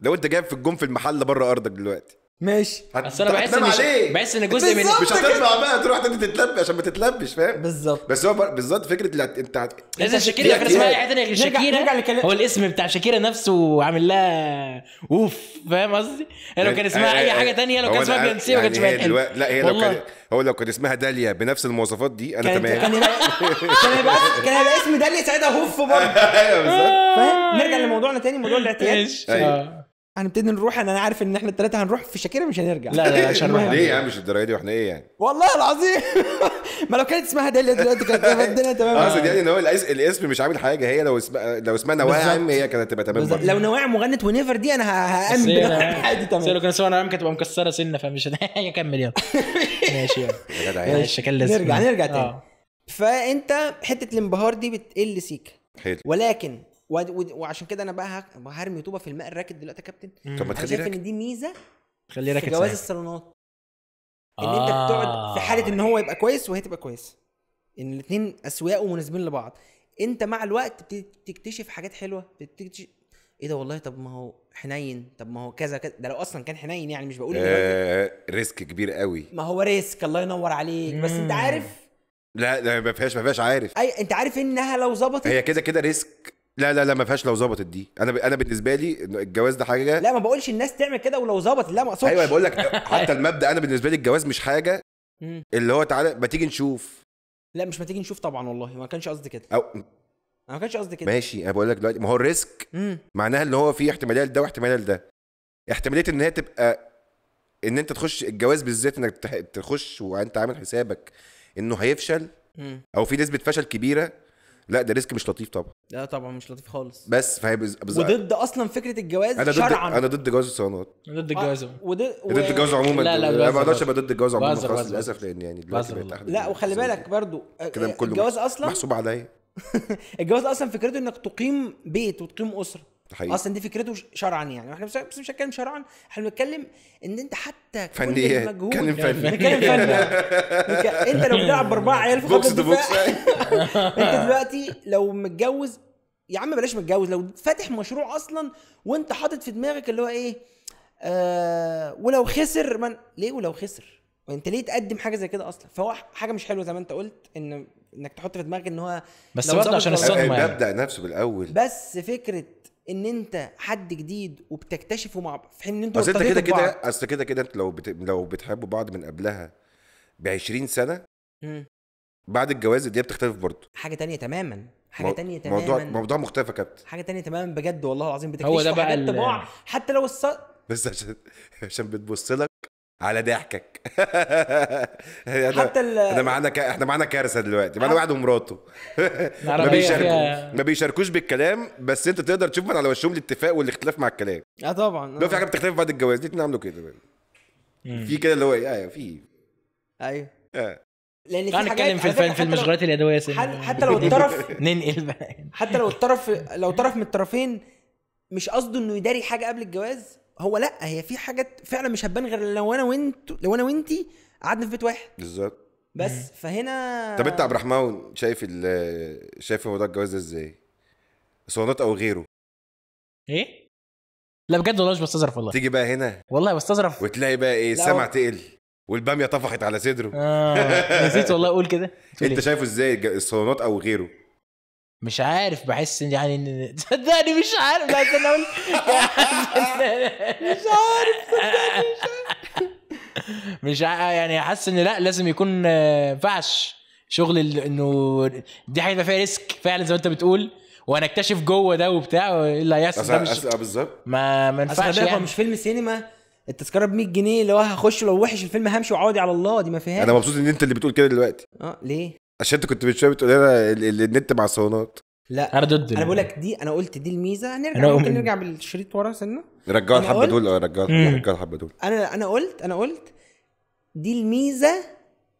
لو انت جايب في الجون في المحل بره ارضك دلوقتي ماشي اصل انا بحس ان بحس ان جزء من مش هتطلع بقى تروح تاني تتلبي عشان ما تتلبش فاهم بالظبط بس هو بالظبط فكره اللي انت لازم شاكيرا كان اسمها حاجه ثانيه غير شاكيرا هو الاسم بتاع شاكيرا نفسه عامل لها اوف فاهم قصدي؟ هي لو يعني كان اسمها آه، اي حاجه ثانيه لو كان اسمها بلانسيه ما يعني كانش لا هي لو كان هو لو كان اسمها داليا بنفس المواصفات دي انا تمام كان هيبقى (laughs) كان هيبقى اسم داليا ساعتها هوف برضه (laughs) ايوه بالظبط فاهم نرجع لموضوعنا تاني موضوع الاعتياد طيب. آه. هنبتدي نروح يعني انا عارف ان احنا التلاتة هنروح في شاكيرا مش هنرجع لا لا عشان (laughs) يعني ليه يا عم مش الدرجه دي واحنا ايه يعني والله العظيم (laughs) ما لو كانت اسمها داليا دلوقتي كانت (laughs) الدنيا تمام اقصد يعني ان هو الاسم مش عامل حاجه هي لو اسم لو اسمها نواعم هي كانت تبقى تمام لو نواعم مغنت ونيفر دي انا هامن يعني عادي تمام لو كان اسمها نواعم كانت تبقى مكسره سنه فمش هكمل يلا ماشي يلا جدع كان لازم نرجع نرجع تاني آه. فانت حته الانبهار دي بتقل سيكا حلو ولكن وعشان كده انا بقى هرمي طوبه في الماء الراكد دلوقتي يا كابتن طب ما تخليه شايف ان دي ميزه خليه راكد في جواز الصالونات ان آه. انت بتقعد في حاله ان هو يبقى كويس وهي تبقى كويسه ان الاثنين اسوياء ومناسبين لبعض انت مع الوقت بتكتشف حاجات حلوه بتكتشف ايه ده والله طب ما هو حنين طب ما هو كذا كذا ده لو اصلا كان حنين يعني مش بقول آه ريسك كبير قوي ما هو ريسك الله ينور عليك بس انت عارف لا ما فيهاش ما فيهاش عارف اي انت عارف انها لو ظبطت هي كده كده ريسك لا لا لا ما فيهاش لو ظبطت دي انا ب... انا بالنسبه لي الجواز ده حاجه لا ما بقولش الناس تعمل كده ولو ظبطت لا ما اقصدش ايوه بقول لك (laughs) حتى المبدا انا بالنسبه لي الجواز مش حاجه اللي هو تعالى ما تيجي نشوف لا مش ما تيجي نشوف طبعا والله ما كانش قصدي كده أو... انا ما كانش قصدي كده ماشي انا بقول لك دلوقتي ما هو الريسك معناها ان هو في احتماليه لده واحتماليه لده احتماليه ان هي تبقى ان انت تخش الجواز بالذات انك تخش وانت عامل حسابك انه هيفشل او في نسبه فشل كبيره لا ده ريسك مش لطيف طبعا لا طبعا مش لطيف خالص بس فهي بالظبط وضد اصلا فكره الجواز انا ضد شرعا انا ضد جواز الصالونات انا ضد آه، الجواز آه. وضد ضد الجواز عموما لا لا انا ما اقدرش ابقى ضد الجواز عموما خالص للاسف لان يعني دلوقتي لا وخلي بالك برضو آه، الجواز اصلا محسوب عليا (laughs) الجواز اصلا فكرته انك تقيم بيت وتقيم اسره حقيقي. اصلا دي فكرته شرعا يعني احنا بس مش هنتكلم شرعا احنا بنتكلم ان انت حتى فنيات كان فني نتكلم فني (laughs) انت لو بتلعب باربعه عيال في بوكس تو بوكس انت دلوقتي لو متجوز يا عم بلاش متجوز لو فاتح مشروع اصلا وانت حاطط في دماغك اللي هو ايه آه ولو خسر من ليه ولو خسر وانت ليه تقدم حاجه زي كده اصلا فهو حاجه مش حلوه زي ما انت قلت ان انك تحط في دماغك ان هو بس برضه عشان الصدمه يعني. نفسه بالاول بس فكره ان انت حد جديد وبتكتشفه مع في حين ان انتوا اصل انت كده كده اصل كده كده انت لو بت... لو بتحبوا بعض من قبلها ب 20 سنه مم. بعد الجواز دي بتختلف برضه حاجه تانية تماما حاجه مو... تانية تماما موضوع موضوع مختلف يا كابتن حاجه تانية تماما بجد والله العظيم بتكتشف هو ده بقى حتى لو الص... بس عشان عشان بتبص لك على ضحكك (laughs) يعني حتى ال احنا معانا ك... احنا معانا كارثه دلوقتي معانا واحد ومراته (laughs) ما بيشاركوا ما بيشاركوش بالكلام بس انت تقدر تشوف من على وشهم الاتفاق والاختلاف مع الكلام اه طبعا لو في حاجه بتختلف بعد الجواز الاثنين عملوا كده في كده اللي هو ايه آه، في ايوه اه لان في نتكلم في الفن في المشغولات اليدويه حتى لو الطرف (laughs) ننقل بقى حتى لو الطرف لو طرف من الطرفين مش قصده انه يداري حاجه قبل الجواز هو لا هي في حاجات فعلا مش هتبان غير لو انا وانت لو انا وانتي قعدنا في بيت واحد بالظبط بس مم. فهنا طب انت عبد الرحمن شايف شايف موضوع الجواز ده ازاي؟ صوانات او غيره ايه؟ لا بجد والله مش بستظرف والله تيجي بقى هنا والله بستظرف وتلاقي بقى ايه السمع تقل والباميه طفحت على صدره اه نسيت والله اقول كده (laughs) انت شايفه ازاي الصوانات او غيره مش عارف بحس يعني ان (laughs) صدقني مش عارف لا استنى اقول مش عارف (laughs) مش ع... يعني حاسس ان لا لازم يكون آه، فعش شغل انه دي حاجه فيها ريسك فعلا زي ما انت بتقول وانا اكتشف جوه ده وبتاع ايه اللي هيحصل ده مش آه، بالظبط ما ما ينفعش يعني. مش فيلم سينما التذكره ب 100 جنيه اللي هو هخش لو وحش الفيلم همشي وعودي على الله دي ما فيهاش انا مبسوط ان انت اللي بتقول كده دلوقتي اه ليه عشان انت كنت من شويه بتقول لنا النت مع الصالونات لا انا ضد انا بقول لك دي انا قلت دي الميزه هنرجع أنا ممكن نرجع بالشريط ورا سنه رجعوا الحبه دول اه رجعوا رجعوا الحبه دول انا انا قلت انا قلت دي الميزه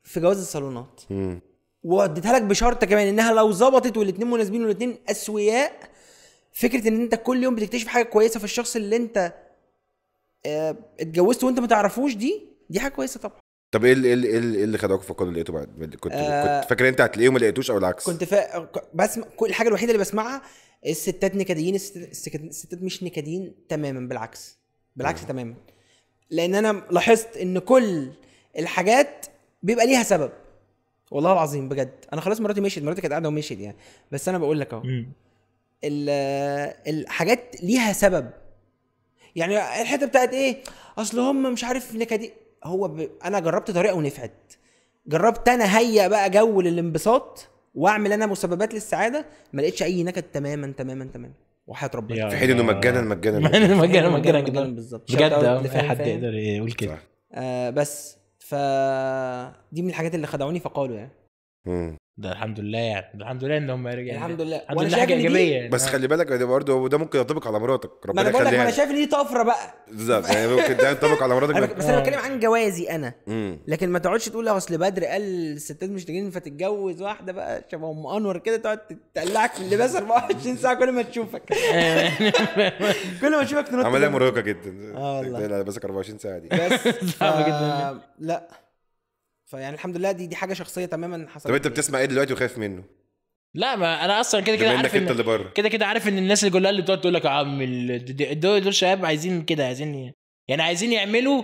في جواز الصالونات واديتها لك بشرط كمان انها لو ظبطت والاثنين مناسبين والاثنين اسوياء فكره ان انت كل يوم بتكتشف حاجه كويسه في الشخص اللي انت اه اتجوزته وانت ما تعرفوش دي دي حاجه كويسه طبعا طب ايه اللي ايه, ايه, ايه اللي, إيه اللي خدعوك في القانون لقيته بعد كنت آه كنت فاكر انت هتلاقيه وما لقيتوش او العكس كنت فا... بس كل الحاجه الوحيده اللي بسمعها الستات نكديين الستات, الستات مش نكديين تماما بالعكس بالعكس آه. تماما لان انا لاحظت ان كل الحاجات بيبقى ليها سبب والله العظيم بجد انا خلاص مراتي مشيت مراتي كانت قاعده ومشيت يعني بس انا بقول لك اهو الحاجات ليها سبب يعني الحته بتاعت ايه اصل هم مش عارف نكاديين هو ب... انا جربت طريقه ونفعت جربت انا هيا بقى جو للانبساط واعمل انا مسببات للسعاده ما لقيتش اي نكد تماما تماما تماما وحياه ربنا في حين انه (laughs) مجانا مجانا مجانا مجانا مجانا بالظبط بجد آه، في حد يقدر يقول كده آه بس فدي من الحاجات اللي خدعوني فقالوا يعني ده الحمد لله يعني الحمد لله ان هم رجعوا الحمد لله الحمد لله حاجه ايجابيه يعني. بس آه. خلي بالك ده برضه وده ممكن ينطبق على مراتك ربنا يخليك ما انا بقول لك انا يعني. شايف ان دي طفره بقى بالظبط يعني ممكن ده ينطبق على مراتك بس انا آه. بتكلم عن جوازي انا لكن ما تقعدش تقول اصل بدر قال الستات مش تجين فتتجوز واحده بقى شبه ام انور كده تقعد تقلعك في اللباس 24 ساعه كل ما تشوفك (laughs) كل ما تشوفك تنط عمليه مرهقه جدا اه والله لباسك 24 ساعه دي بس (laughs) صعبه جدا آه، لا فيعني الحمد لله دي دي حاجه شخصيه تماما حصلت طب انت بتسمع ايه دلوقتي وخايف منه؟ لا ما انا اصلا كده كده عارف انت اللي بره كده كده عارف ان الناس اللي كلها اللي بتقعد تقول لك يا عم دول دول شباب عايزين كده عايزين يعني عايزين يعملوا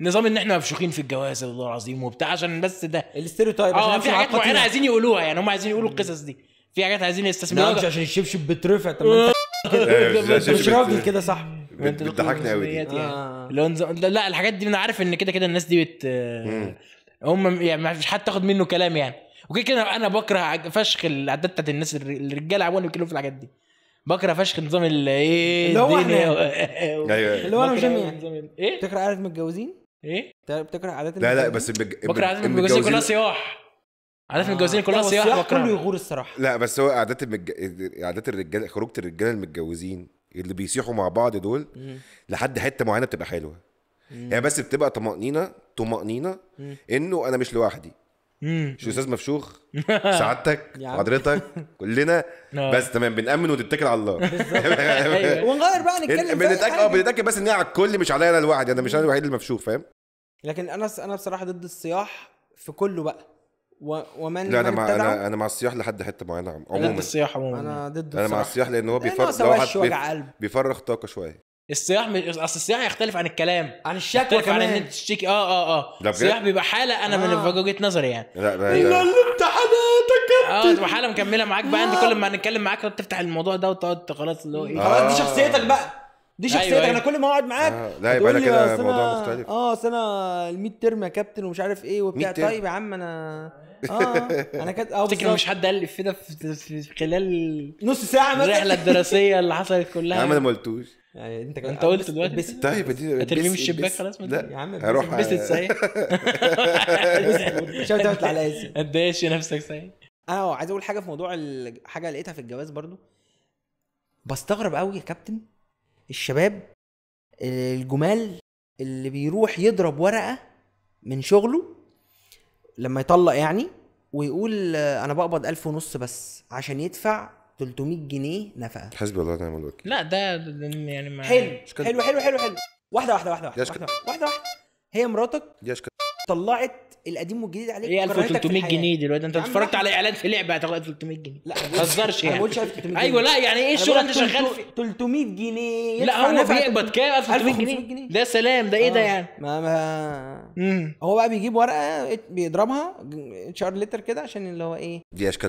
نظام ان احنا مفشوخين في الجواز والله العظيم وبتاع عشان بس ده الاستيريوتايب آه، عشان في حاجات معينه عايزين يقولوها يعني هم عايزين يقولوا القصص دي في حاجات عايزين يستثمروا عشان الشبشب بترفع طب آه. انت (laughs) مش راجل كده صح بتضحكني قوي دي آه. لا الحاجات دي انا عارف ان كده كده الناس دي بت هم يعني فيش حد تاخد منه كلام يعني وكده كده انا بكره فشخ العادات بتاعت الناس الرجاله عمالين بيتكلموا في الحاجات دي بكره فشخ نظام ال ايه اللي هو احنا (laughs) أيوة. اللي هو انا مش يعني. ايه بتكره قعدة متجوزين؟ ايه؟ بتكره عادات لا لا بس بج... بكره عادات المتجوزين كلها صياح عادات آه. المتجوزين كلها صياح بكره كله يغور الصراحه لا بس هو عادات المتج... عادات الرجاله خروجه الرجاله المتجوزين اللي بيصيحوا مع بعض دول لحد حته معينه بتبقى حلوه هي يعني بس بتبقى طمأنينة طمأنينة انه انا مش لوحدي مش استاذ مفشوخ (laughs) سعادتك حضرتك كلنا (laughs) آه. بس تمام بنأمن ونتكل على الله (laughs) أيوة. ونغير بقى نتكلم بنتاكد اه بنتاكد بس ان هي على الكل مش عليا انا لوحدي انا مش انا الوحيد المفشوخ فاهم لكن انا انا بصراحه ضد الصياح في كله بقى و... ومن لا انا مع انا انا مع الصياح لحد حته معينه عموما ضد الصياح عموما انا ضد انا مع الصياح لان هو بيفرغ بيفرغ طاقه شويه الصياح مش اصل الصياح يختلف عن الكلام عن الشكوى يختلف كمان عن ان تشتكي اه اه اه الصياح بيبقى حاله انا آه. من وجهه نظري يعني لا لا لا الامتحانات اه تبقى حاله مكمله معاك بقى انت آه. كل ما هنتكلم معاك تفتح الموضوع ده وتقعد خلاص اللي هو ايه خلاص دي آه. شخصيتك بقى دي أيوة، شخصيتك أيوة. انا كل ما اقعد معاك آه. لا يبقى انا كده موضوع مختلف اه اصل انا الميد ترم يا كابتن ومش عارف ايه وبتاع طيب يا عم انا اه (laughs) انا كنت اه تفتكر مش حد قال الافيه ده في خلال نص ساعه مثلا الرحله الدراسيه اللي حصلت كلها يا عم انا ما قلتوش يعني انت انت قلت دلوقتي طيب دي هترميه من الشباك خلاص لا يا عم هروح بس صحيح (laughs) مش اوت على قد قداش نفسك صحيح اه عايز اقول حاجه في موضوع حاجه لقيتها في الجواز برضو بستغرب قوي يا كابتن الشباب الجمال اللي بيروح يضرب ورقه من شغله لما يطلق يعني ويقول انا بقبض ألف ونص بس عشان يدفع 300 جنيه نفقه حسبي الله ونعم الوكيل لا ده يعني ما حلو حلو حلو حلو حلو واحده واحده واحده واحده واحده واحده هي مراتك طلعت القديم والجديد عليك ايه 1300 جنيه دلوقتي انت اتفرجت على اعلان في لعبه هتاخد 1300 جنيه لا ما تهزرش يعني ما بقولش 1300 ايوه لا يعني ايه الشغل انت شغال في 300 جنيه لا هو بيقبض كام 1300 جنيه ده سلام ده ايه ده آه. يعني ما ما هو بقى بيجيب ورقه بيضربها اتش ار ليتر كده عشان اللي هو ايه دي اشكال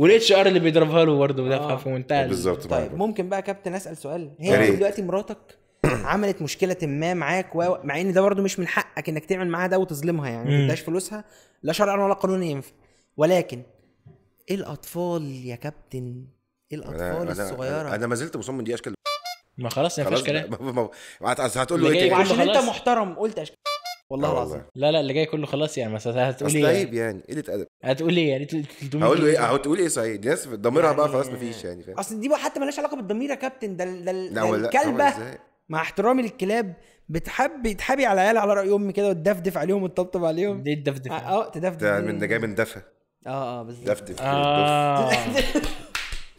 والاتش ار اللي بيضربها له برضه مدافع آه. في منتهى بالظبط طيب ممكن بقى كابتن اسال سؤال هي دلوقتي مراتك (clears throat) عملت مشكله ما معاك و... مع ان ده برضه مش من حقك انك تعمل معاها ده وتظلمها يعني ما تديهاش فلوسها لا شرعا ولا قانونا ينفع ولكن ايه الاطفال يا كابتن ايه الاطفال أنا الصغيره انا, ما زلت مصمم دي اشكال ما خلاص ما فيش كلام هتقول له ايه وعشان انت محترم قلت اشكال والله آه، العظيم لا لا اللي جاي كله خلاص يعني مثلا هتقول ايه عيب يعني قله ادب هتقول ايه يعني هقول ايه هتقول ايه صحيح دي ناس ضميرها يعني... بقى خلاص مفيش يعني, يعني، فاهم اصل دي حتى مالهاش علاقه بالضمير يا كابتن ده ده, الكلبه مع احترامي للكلاب بتحب تحبي على عيالها على راي امي كده وتدفدف عليهم وتطبطب عليهم دي تدفدف آه،, اه تدفدف ده من جاي من دفى اه اه بالظبط دفدف آه. (laughs)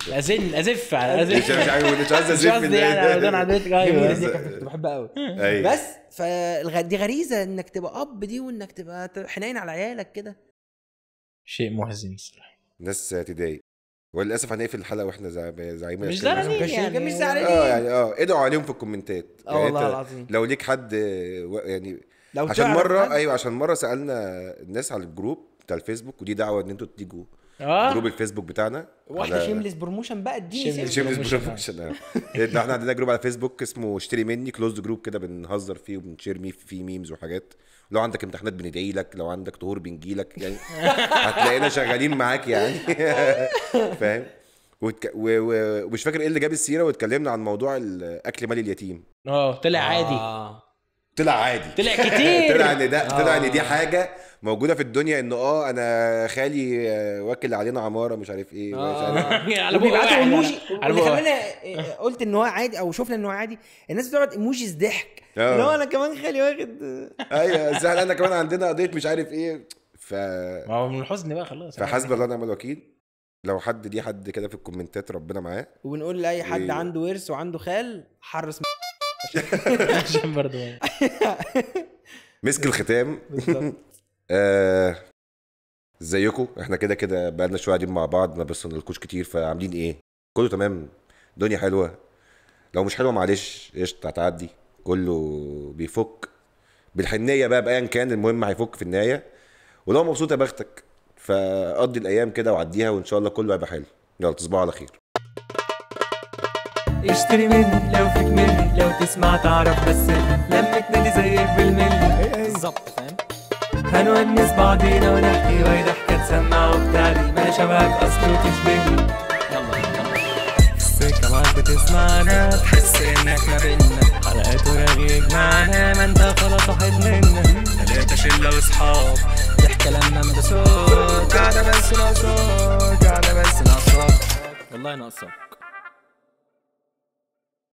الازن الازف على الازف مش عايز ازف يعني انا على بيتك ايوه دي كنت بحبها قوي أيوة. بس فدي غريزه انك تبقى اب دي وانك تبقى حنين على عيالك كده شيء محزن الصراحه ناس تضايق وللاسف هنقفل الحلقه واحنا زعيمين مش زعلانين يعني مش آه، زعلانين اه يعني اه ادعوا عليهم في الكومنتات اه يعني والله العظيم لو ليك حد يعني لو عشان مره ايوه عشان مره سالنا الناس على الجروب بتاع الفيسبوك ودي دعوه ان انتوا تيجوا اه جروب الفيسبوك بتاعنا واحده على... شيمليس بروموشن بقى اديني شيمليس بروموشن آه. (laughs) احنا عندنا جروب على فيسبوك اسمه اشتري مني كلوزد جروب كده بنهزر فيه وبنشير فيه ميمز وحاجات لو عندك امتحانات بندعي لك لو عندك طهور بنجي لك يعني (laughs) هتلاقينا شغالين معاك يعني (laughs) فاهم وتك... و... و... ومش فاكر ايه اللي جاب السيره واتكلمنا عن موضوع الاكل مال اليتيم اه طلع عادي آه. طلع عادي طلع كتير طلع ان ده طلع ان دي آه. حاجه موجوده في الدنيا انه اه انا خالي آه، واكل علينا عماره مش عارف ايه آه. مش عارف (laughs) يعني على بيبعتوا ايموجي اللي خلاني آه، قلت ان هو عادي او شفنا ان هو عادي الناس بتقعد ايموجيز ضحك اللي هو انا كمان خالي واخد ايوه زعل انا كمان عندنا قضيه مش عارف ايه ف ما هو من الحزن بقى خلاص فحسب الله ونعم الوكيل لو حد دي حد كده في الكومنتات ربنا معاه وبنقول لاي حد إيه؟ عنده ورث وعنده خال حرس (laughs) عشان برضه مسك الختام بالظبط آه ازيكم احنا كده كده بقالنا شويه قاعدين مع بعض ما بنسنلكوش كتير فعاملين ايه كله تمام الدنيا حلوه لو مش حلوه معلش قشطه هتعدي كله بيفك بالحنيه بقى بايا كان المهم هيفك في النهايه ولو مبسوط يا بختك فقضي الايام كده وعديها وان شاء الله كله هيبقى حلو يلا تصبحوا على خير اشتري مني لو فيك مني لو تسمع تعرف بس لما تنادي زيك بالملي بالظبط هنونس بعضينا ونحكي وهي ضحكة تسمع وبتالي ما شبهك أصلي وتشبهني يلا يلا السكة معك بتسمعنا تحس إنك ما بينا حلقات وراغي يجمعنا ما أنت خلاص واحد منا تلاتة شلة وصحاب ضحكة لما ما قاعدة بس ناقصاك قاعدة بس ناقصاك والله ناقصاك